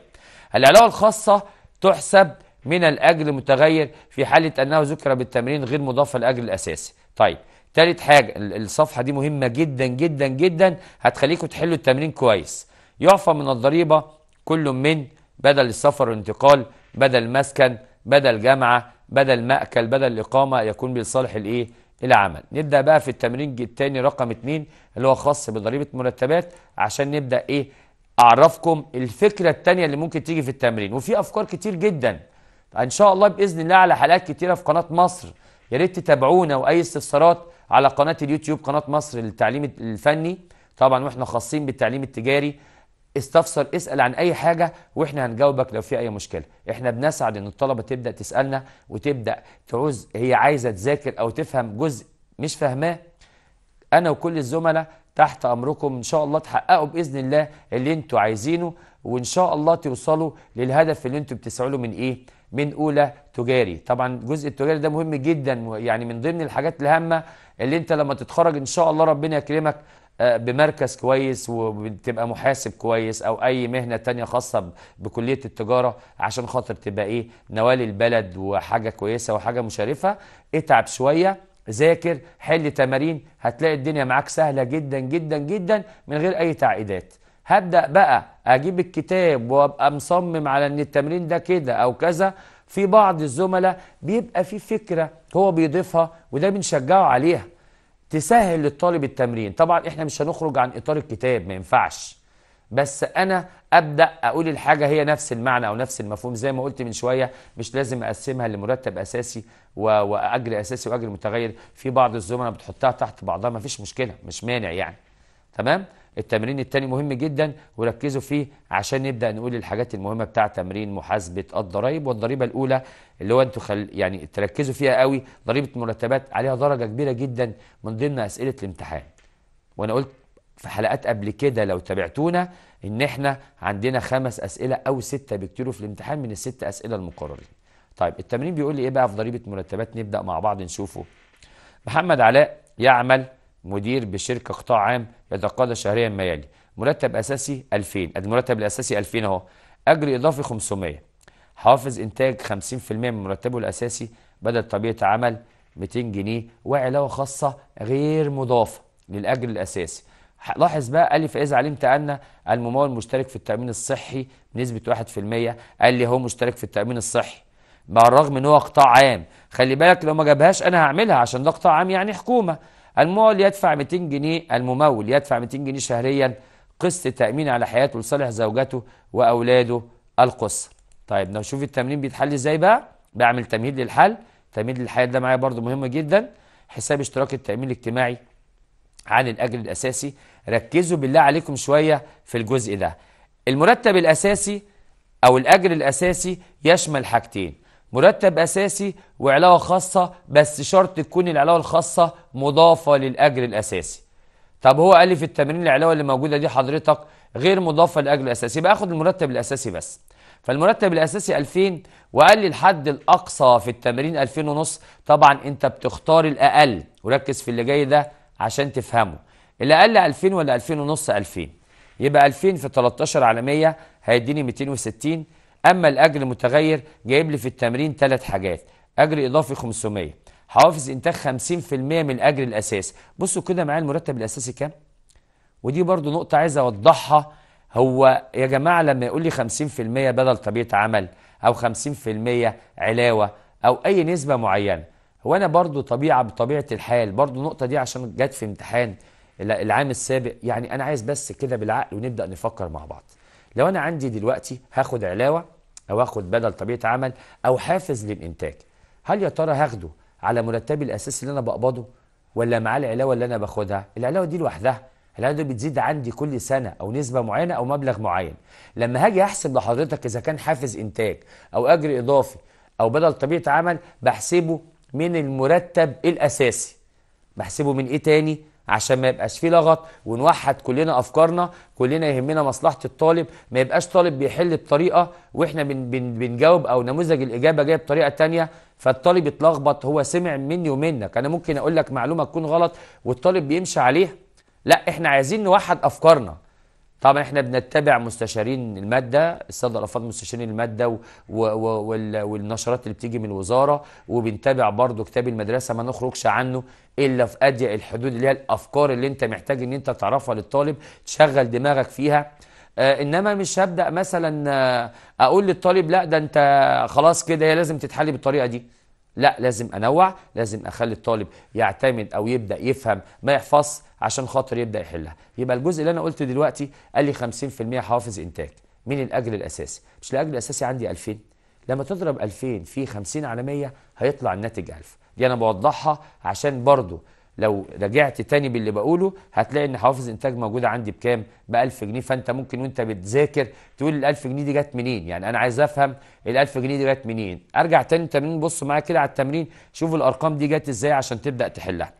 العلاوة الخاصة تحسب من الأجر المتغير في حالة أنه ذكر بالتمرين غير مضافة للأجر الأساسي طيب تالت حاجة الصفحة دي مهمة جدا جدا جدا هتخليكم تحلوا التمرين كويس يعفى من الضريبة كل من بدل السفر والانتقال بدل مسكن بدل جامعة بدل مأكل بدل إقامة يكون بالصالح الإيه العمل نبدأ بقى في التمرين الثاني رقم اتنين اللي هو خاص بضريبة مرتبات عشان نبدأ إيه أعرفكم الفكرة الثانية اللي ممكن تيجي في التمرين وفي أفكار كتير جدا إن شاء الله بإذن الله على حلقات كتيرة في قناة مصر يا ريت تتابعونا وأي استفسارات على قناة اليوتيوب قناة مصر للتعليم الفني طبعا واحنا خاصين بالتعليم التجاري استفسر اسأل عن أي حاجة وإحنا هنجاوبك لو في أي مشكلة إحنا بنسعد إن الطلبة تبدأ تسألنا وتبدأ تعوز هي عايزة تذاكر أو تفهم جزء مش فاهماه أنا وكل الزملاء تحت أمركم إن شاء الله تحققوا بإذن الله اللي أنتوا عايزينه وإن شاء الله توصلوا للهدف اللي أنتوا بتسعوا له من إيه؟ من أولى تجاري طبعا جزء التجاري ده مهم جدا يعني من ضمن الحاجات الهامة اللي أنت لما تتخرج إن شاء الله ربنا يكرمك آه، بمركز كويس وتبقى محاسب كويس او اي مهنه تانية خاصه بكليه التجاره عشان خاطر تبقى ايه نوال البلد وحاجه كويسه وحاجه مشرفه اتعب شويه ذاكر حل تمارين هتلاقي الدنيا معاك سهلة جدا جدا جدا من غير أي تعقيدات هبدأ بقى أجيب الكتاب وأبقى مصمم على أن التمرين ده كده أو كذا في بعض الزملاء بيبقى في فكرة هو بيضيفها وده بنشجعه عليها تسهل للطالب التمرين طبعا احنا مش هنخرج عن اطار الكتاب ما ينفعش بس انا ابدا اقول الحاجه هي نفس المعنى او نفس المفهوم زي ما قلت من شويه مش لازم اقسمها لمرتب اساسي واجر اساسي واجر متغير في بعض الزملاء بتحطها تحت بعضها ما فيش مشكله مش مانع يعني تمام التمرين الثاني مهم جدا وركزوا فيه عشان نبدا نقول الحاجات المهمه بتاع تمرين محاسبه الضرائب والضريبه الاولى اللي هو انتوا خل... يعني تركزوا فيها قوي ضريبه المرتبات عليها درجه كبيره جدا من ضمن اسئله الامتحان وانا قلت في حلقات قبل كده لو تابعتونا ان احنا عندنا خمس اسئله او سته بكتير في الامتحان من الست اسئله المقررين طيب التمرين بيقول لي ايه بقى في ضريبه مرتبات نبدا مع بعض نشوفه محمد علاء يعمل مدير بشركة قطاع عام يتقاضى شهريا ما يلي مرتب أساسي 2000 المرتب الأساسي 2000 أهو أجر إضافي 500 حافظ إنتاج 50% من مرتبه الأساسي بدل طبيعة عمل 200 جنيه وعلاوة خاصة غير مضافة للأجر الأساسي لاحظ بقى قال لي فإذا علمت أن الممول مشترك في التأمين الصحي بنسبة 1% قال لي هو مشترك في التأمين الصحي مع الرغم ان هو قطاع عام خلي بالك لو ما جابهاش انا هعملها عشان ده قطاع عام يعني حكومه المول يدفع 200 جنيه الممول يدفع 200 جنيه شهريا قسط تأمين على حياته لصالح زوجته وأولاده القصر طيب نشوف التمرين بيتحل ازاي بقى بعمل تمهيد للحل تمهيد للحياة ده معايا برضو مهم جدا حساب اشتراك التأمين الاجتماعي عن الأجر الأساسي ركزوا بالله عليكم شوية في الجزء ده المرتب الأساسي أو الأجر الأساسي يشمل حاجتين مرتب أساسي وعلاوة خاصة بس شرط تكون العلاوة الخاصة مضافة للأجر الأساسي طب هو قال لي في التمرين العلاوة اللي موجودة دي حضرتك غير مضافة لأجر الأساسي يبقى آخد المرتب الأساسي بس فالمرتب الأساسي 2000 وقال لي الحد الأقصى في التمرين 2000 ونص طبعا أنت بتختار الأقل وركز في اللي جاي ده عشان تفهمه الأقل 2000 ولا 2000 ونص 2000 يبقى 2000 في 13 على 100 هيديني 260 اما الاجر المتغير جايب لي في التمرين ثلاث حاجات اجر اضافي 500 حوافز انتاج 50% من الاجر الاساسي بصوا كده معايا المرتب الاساسي كام ودي برضو نقطه عايز اوضحها هو يا جماعه لما يقول لي 50% بدل طبيعه عمل او 50% علاوه او اي نسبه معينه هو انا برضو طبيعه بطبيعه الحال برضو النقطه دي عشان جت في امتحان العام السابق يعني انا عايز بس كده بالعقل ونبدا نفكر مع بعض لو انا عندي دلوقتي هاخد علاوه او هاخد بدل طبيعه عمل او حافز للانتاج هل يا ترى هاخده على مرتبي الاساسي اللي انا بقبضه ولا معاه العلاوه اللي انا باخدها العلاوه دي لوحدها العلاوه دي بتزيد عندي كل سنه او نسبه معينه او مبلغ معين لما هاجي احسب لحضرتك اذا كان حافز انتاج او اجر اضافي او بدل طبيعه عمل بحسبه من المرتب الاساسي بحسبه من ايه تاني عشان ما يبقاش فيه لغط ونوحد كلنا افكارنا كلنا يهمنا مصلحه الطالب ما يبقاش طالب بيحل بطريقه واحنا بن بن بنجاوب او نموذج الاجابه جاي بطريقه تانية فالطالب يتلخبط هو سمع مني ومنك انا ممكن اقول لك معلومه تكون غلط والطالب بيمشي عليها لا احنا عايزين نوحد افكارنا طبعا احنا بنتبع مستشارين الماده الساده الافاضل مستشارين الماده و و و والنشرات اللي بتيجي من الوزاره وبنتابع برضو كتاب المدرسه ما نخرجش عنه الا في اضيق الحدود اللي هي الافكار اللي انت محتاج ان انت تعرفها للطالب تشغل دماغك فيها آه انما مش هبدا مثلا آه اقول للطالب لا ده انت خلاص كده هي لازم تتحل بالطريقه دي لا لازم انوع لازم اخلي الطالب يعتمد او يبدا يفهم ما يحفظ عشان خاطر يبدا يحلها يبقى الجزء اللي انا قلته دلوقتي قال لي 50% حوافز انتاج من الاجر الاساسي مش الاجر الاساسي عندي 2000 لما تضرب 2000 في 50 عالميه هيطلع الناتج 1000 دي انا بوضحها عشان برضو لو رجعت تاني باللي بقوله هتلاقي ان حوافز انتاج موجوده عندي بكام ب 1000 جنيه فانت ممكن وانت بتذاكر تقول ال 1000 جنيه دي جت منين يعني انا عايز افهم ال 1000 جنيه دي جت منين ارجع تاني التمرين بص معايا كده على التمرين شوف الارقام دي جت ازاي عشان تبدا تحلها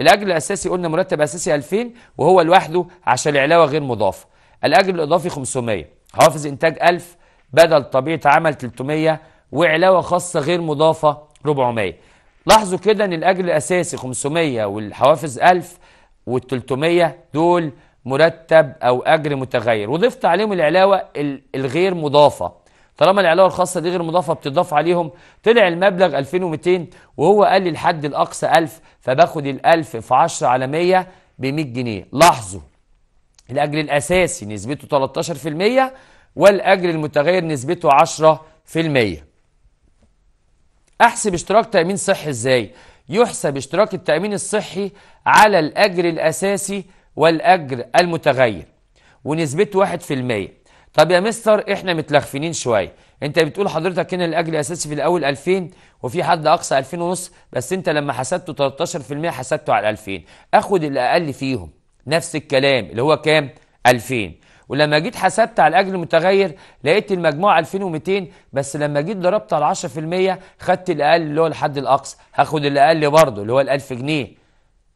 الاجر الاساسي قلنا مرتب اساسي 2000 وهو لوحده عشان العلاوه غير مضافه الاجر الاضافي 500 حوافز انتاج 1000 بدل طبيعه عمل 300 وعلاوه خاصه غير مضافه 400 لاحظوا كده ان الاجر الاساسي 500 والحوافز 1000 وال 300 دول مرتب او اجر متغير وضفت عليهم العلاوه الغير مضافه طالما العلاوه الخاصه دي غير مضافه بتضاف عليهم طلع المبلغ 2200 وهو قال لي الحد الاقصى 1000 فباخد ال 1000 في 10 على 100 ب 100 جنيه لاحظوا الاجر الاساسي نسبته 13% والاجر المتغير نسبته 10% احسب اشتراك تامين صحي ازاي يحسب اشتراك التامين الصحي على الاجر الاساسي والاجر المتغير ونسبته 1% طب يا مستر احنا متلخفنين شويه انت بتقول حضرتك هنا الاجر الاساسي في الاول 2000 وفي حد اقصى 2000 ونص بس انت لما حسبته 13% حسبته على 2000 اخد الاقل فيهم نفس الكلام اللي هو كام 2000 ولما جيت حسبت على الاجر المتغير لقيت المجموعه 2200 بس لما جيت ضربت على 10% خدت الاقل اللي هو الحد الاقصى هاخد الاقل برضه اللي هو ال 1000 جنيه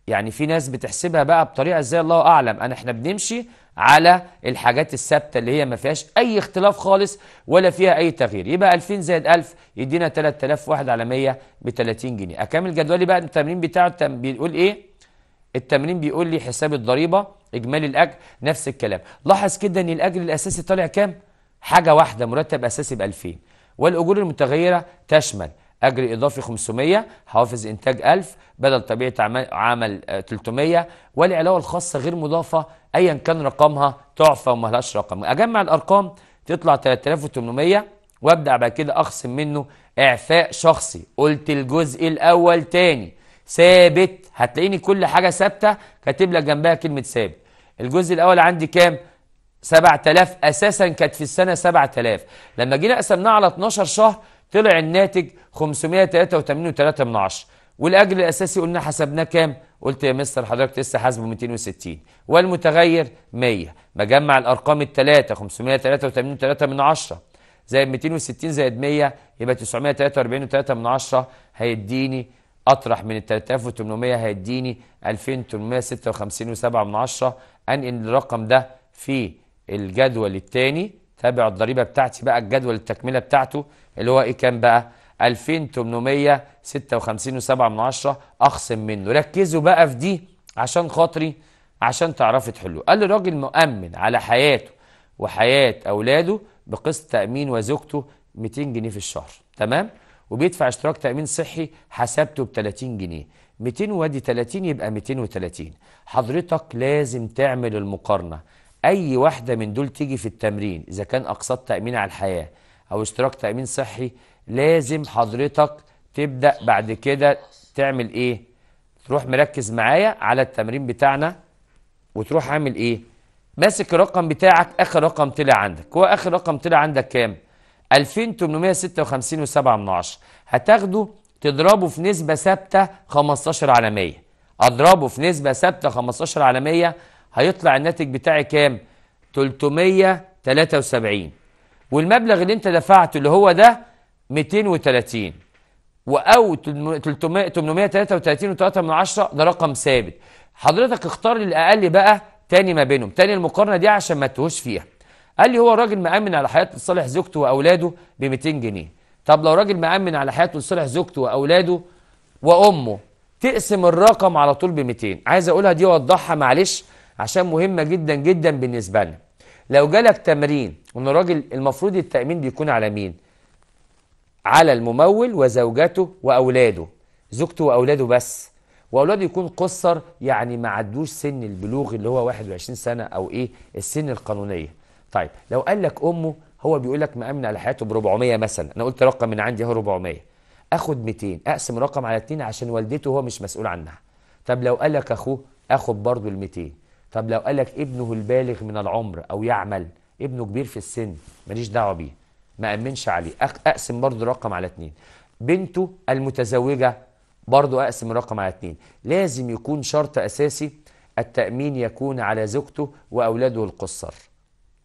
يعني في ناس بتحسبها بقى بطريقه ازاي الله اعلم انا احنا بنمشي على الحاجات الثابته اللي هي ما فيهاش اي اختلاف خالص ولا فيها اي تغيير يبقى 2000 زائد 1000 يدينا 3000 واحد على 100 ب 30 جنيه اكمل جدولي بقى التمرين بتاعه بيقول ايه التمرين بيقول لي حساب الضريبه اجمالي الاجر نفس الكلام لاحظ كده ان الاجر الاساسي طالع كام حاجه واحده مرتب اساسي ب 2000 والاجور المتغيره تشمل اجر اضافي 500 حوافز انتاج 1000 بدل طبيعه عمل 300 آه، والعلاوه الخاصه غير مضافه ايا كان رقمها تعفى وما لهاش رقم اجمع الارقام تطلع 3800 وابدا بعد كده اخصم منه اعفاء شخصي قلت الجزء الاول تاني ثابت هتلاقيني كل حاجة ثابتة كاتب لك جنبها كلمة ثابت الجزء الأول عندي كام؟ 7000 أساسا كانت في السنة 7000 لما جينا قسمناها على 12 شهر طلع الناتج 583.3 من والأجر الأساسي قلنا حسبناه كام؟ قلت يا مستر حضرتك لسه حاسبه 260 والمتغير 100 بجمع الأرقام الثلاثة 583.3 من 10 زائد 260 زائد 100 يبقى 943.3 من 10 هيديني اطرح من ال 3800 هيديني 2856.7 انقل الرقم ده في الجدول الثاني تابع الضريبه بتاعتي بقى الجدول التكمله بتاعته اللي هو ايه كام بقى 2856.7 اخصم منه ركزوا بقى في دي عشان خاطري عشان تعرفوا تحلوه قال الراجل مؤمن على حياته وحياه اولاده بقسط تامين وزوجته 200 جنيه في الشهر تمام وبيدفع اشتراك تامين صحي حسبته ب 30 جنيه 200 وادي 30 يبقى 230 حضرتك لازم تعمل المقارنه اي واحده من دول تيجي في التمرين اذا كان اقساط تامين على الحياه او اشتراك تامين صحي لازم حضرتك تبدا بعد كده تعمل ايه تروح مركز معايا على التمرين بتاعنا وتروح عامل ايه ماسك الرقم بتاعك اخر رقم طلع عندك هو اخر رقم طلع عندك كام 2856 و7 10 هتاخده تضربه في نسبة ثابتة 15 على 100 اضربه في نسبة ثابتة 15 على 100 هيطلع الناتج بتاعي كام 373 والمبلغ اللي انت دفعته اللي هو ده 230 او 833 و3 من 10 ده رقم ثابت حضرتك اختار الاقل بقى تاني ما بينهم تاني المقارنه دي عشان ما تهوش فيها قال لي هو الراجل مأمن على حياته لصالح زوجته وأولاده ب 200 جنيه طب لو راجل مأمن على حياته لصالح زوجته وأولاده وأمه تقسم الرقم على طول ب 200 عايز أقولها دي وأوضحها معلش عشان مهمة جدا جدا بالنسبة لنا لو جالك تمرين وان الراجل المفروض التأمين بيكون على مين على الممول وزوجته وأولاده زوجته وأولاده بس واولاده يكون قصر يعني ما عدوش سن البلوغ اللي هو 21 سنه او ايه السن القانونيه طيب لو قال لك امه هو بيقول لك مأمن على حياته ب 400 مثلا انا قلت رقم من عندي اهو 400 اخد 200 اقسم رقم على 2 عشان والدته هو مش مسؤول عنها طب لو قال لك اخوه اخد برضه ال 200 طب لو قال لك ابنه البالغ من العمر او يعمل ابنه كبير في السن ماليش دعوه بيه ما امنش عليه اقسم برضه رقم على 2 بنته المتزوجه برضه اقسم الرقم على 2 لازم يكون شرط اساسي التامين يكون على زوجته واولاده القصر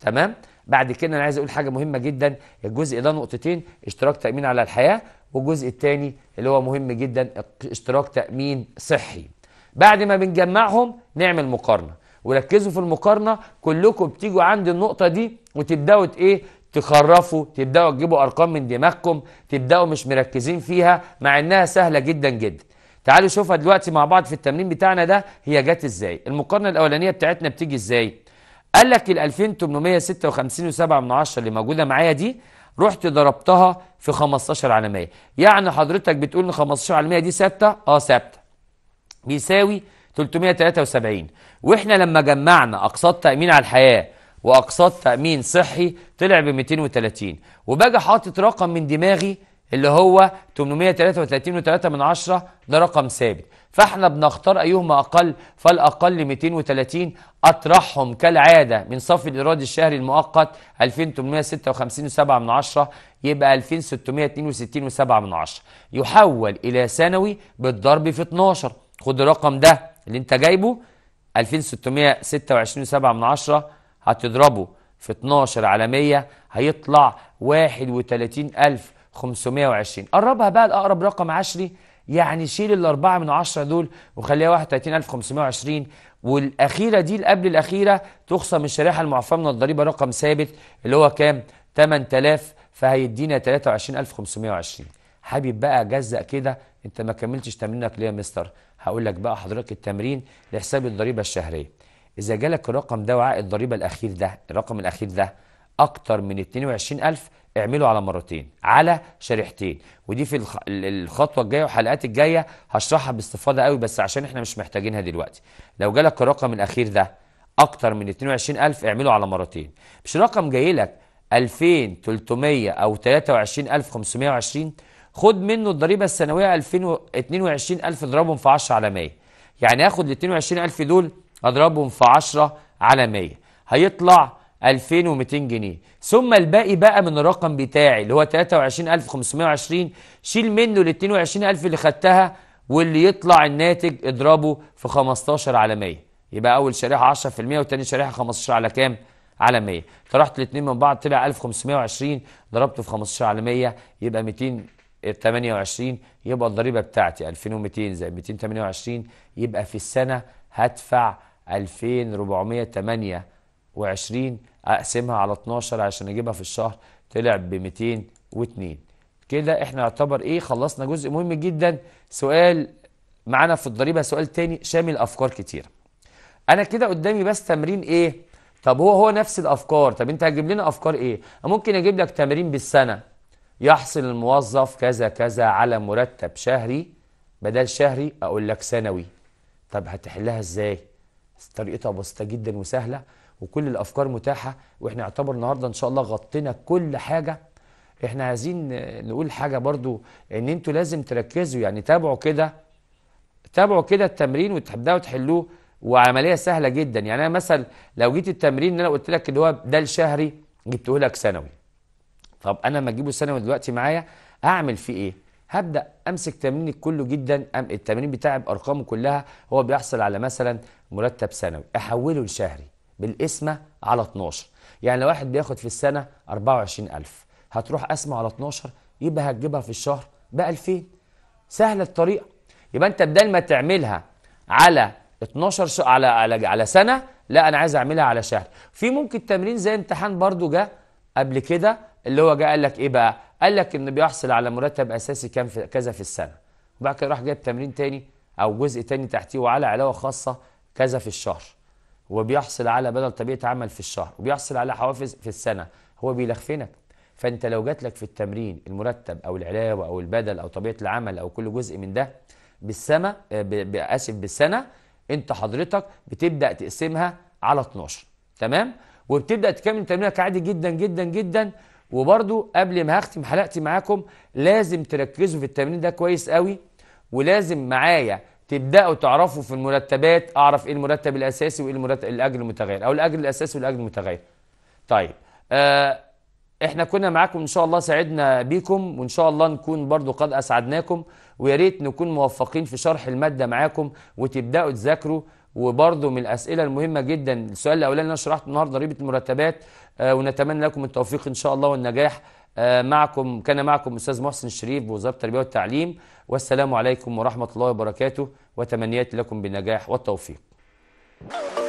تمام بعد كده انا عايز اقول حاجه مهمه جدا الجزء ده نقطتين اشتراك تامين على الحياه والجزء الثاني اللي هو مهم جدا اشتراك تامين صحي بعد ما بنجمعهم نعمل مقارنه وركزوا في المقارنه كلكم بتيجوا عند النقطه دي وتبداوا ايه تخرفوا تبداوا تجيبوا ارقام من دماغكم تبداوا مش مركزين فيها مع انها سهله جدا جدا تعالوا شوفها دلوقتي مع بعض في التمرين بتاعنا ده هي جت ازاي المقارنه الاولانيه بتاعتنا بتيجي ازاي قال لك ال 2856.7 من اللي موجوده معايا دي رحت ضربتها في 15 100 يعني حضرتك بتقول ان 15 100 دي ثابته اه ثابته بيساوي 373 واحنا لما جمعنا اقساط تامين على الحياه واقساط تامين صحي طلع ب 230 وباجي حاطط رقم من دماغي اللي هو 833.3 من عشرة ده رقم ثابت فاحنا بنختار ايهما اقل فالاقل 230 اطرحهم كالعاده من صف الايراد الشهري المؤقت 2856.7 من عشرة يبقى 2662.7 من عشرة يحول الى سنوي بالضرب في 12 خد الرقم ده اللي انت جايبه 2626.7 من عشرة هتضربه في 12 على 100 هيطلع 31000 520 قربها بقى لأقرب رقم عشري يعني شيل الأربعة من عشرة دول وخليها 31520 والأخيرة دي اللي قبل الأخيرة تخصم الشريحة المعفاة من الضريبة رقم ثابت اللي هو كام 8000 فهيدينا 23520 حابب بقى أجزأ كده أنت ما كملتش تمرينك ليه يا مستر هقول لك بقى حضرتك التمرين لحساب الضريبة الشهرية إذا جالك الرقم ده وعائد الضريبة الأخير ده الرقم الأخير ده أكتر من 22000 اعمله على مرتين على شريحتين ودي في الخطوه الجايه والحلقات الجايه هشرحها باستفاضه قوي بس عشان احنا مش محتاجينها دلوقتي لو جالك الرقم الاخير ده اكتر من 22000 اعمله على مرتين مش رقم جاي لك 2300 او 23520 خد منه الضريبه السنويه 2022000 اضربهم في 10 على 100 يعني اخد ال 22000 دول اضربهم في 10 على 100 هيطلع 2200 جنيه ثم الباقي بقى من الرقم بتاعي اللي هو 23520 شيل منه ال 22000 اللي خدتها واللي يطلع الناتج اضربه في 15 على 100 يبقى اول شريحه 10% وثاني شريحه 15 على كام؟ على 100 طرحت الاثنين من بعض طلع 1520 ضربته في 15 على 100 يبقى 228 يبقى الضريبه بتاعتي 2200 زائد 228 يبقى في السنه هدفع 2408 وعشرين اقسمها على 12 عشان اجيبها في الشهر طلع ب 202 كده احنا يعتبر ايه خلصنا جزء مهم جدا سؤال معانا في الضريبه سؤال تاني شامل افكار كتير انا كده قدامي بس تمرين ايه طب هو هو نفس الافكار طب انت هتجيب لنا افكار ايه ممكن اجيب لك تمرين بالسنه يحصل الموظف كذا كذا على مرتب شهري بدل شهري اقول لك سنوي طب هتحلها ازاي طريقتها بسيطه جدا وسهله وكل الافكار متاحه واحنا يعتبر النهارده ان شاء الله غطينا كل حاجه احنا عايزين نقول حاجه برضو ان انتوا لازم تركزوا يعني تابعوا كده تابعوا كده التمرين وتبداوا تحلوه وعمليه سهله جدا يعني انا مثلا لو جيت التمرين اللي انا قلت لك اللي هو ده الشهري جبته لك سنوي طب انا لما اجيبه سنوي دلوقتي معايا اعمل فيه ايه هبدا امسك تمريني كله جدا التمرين بتاعي بارقامه كلها هو بيحصل على مثلا مرتب سنوي احوله لشهري بالقسمة على 12 يعني لو واحد بياخد في السنة 24000 هتروح قسمة على 12 يبقى هتجيبها في الشهر ب 2000 سهلة الطريقة يبقى أنت بدل ما تعملها على 12 ش... على على على سنة لا أنا عايز أعملها على شهر في ممكن تمرين زي امتحان برضو جه قبل كده اللي هو جه قال لك إيه بقى قال لك إنه بيحصل على مرتب أساسي كام في كذا في السنة وبعد كده راح جايب تمرين تاني أو جزء تاني تحتيه وعلى علاوة خاصة كذا في الشهر وبيحصل على بدل طبيعه عمل في الشهر وبيحصل على حوافز في السنه هو بيلخفنك فانت لو جات لك في التمرين المرتب او العلاوه او البدل او طبيعه العمل او كل جزء من ده بالسنه آه، اسف بالسنه انت حضرتك بتبدا تقسمها على 12 تمام وبتبدا تكمل تمرينك عادي جدا جدا جدا وبرده قبل ما هختم حلقتي معاكم لازم تركزوا في التمرين ده كويس قوي ولازم معايا تبداوا تعرفوا في المرتبات اعرف ايه المرتب الاساسي وايه المرتب الاجر المتغير او الاجر الاساسي والاجر المتغير طيب آه احنا كنا معاكم ان شاء الله سعدنا بيكم وان شاء الله نكون برضو قد اسعدناكم ويا ريت نكون موفقين في شرح الماده معاكم وتبداوا تذاكروا وبرضو من الاسئله المهمه جدا السؤال الاولاني اللي انا شرحته النهارده ريبه المرتبات آه ونتمنى لكم التوفيق ان شاء الله والنجاح آه، معكم كان معكم أستاذ محسن الشريف بوزارة التربية والتعليم والسلام عليكم ورحمة الله وبركاته وتمنيات لكم بالنجاح والتوفيق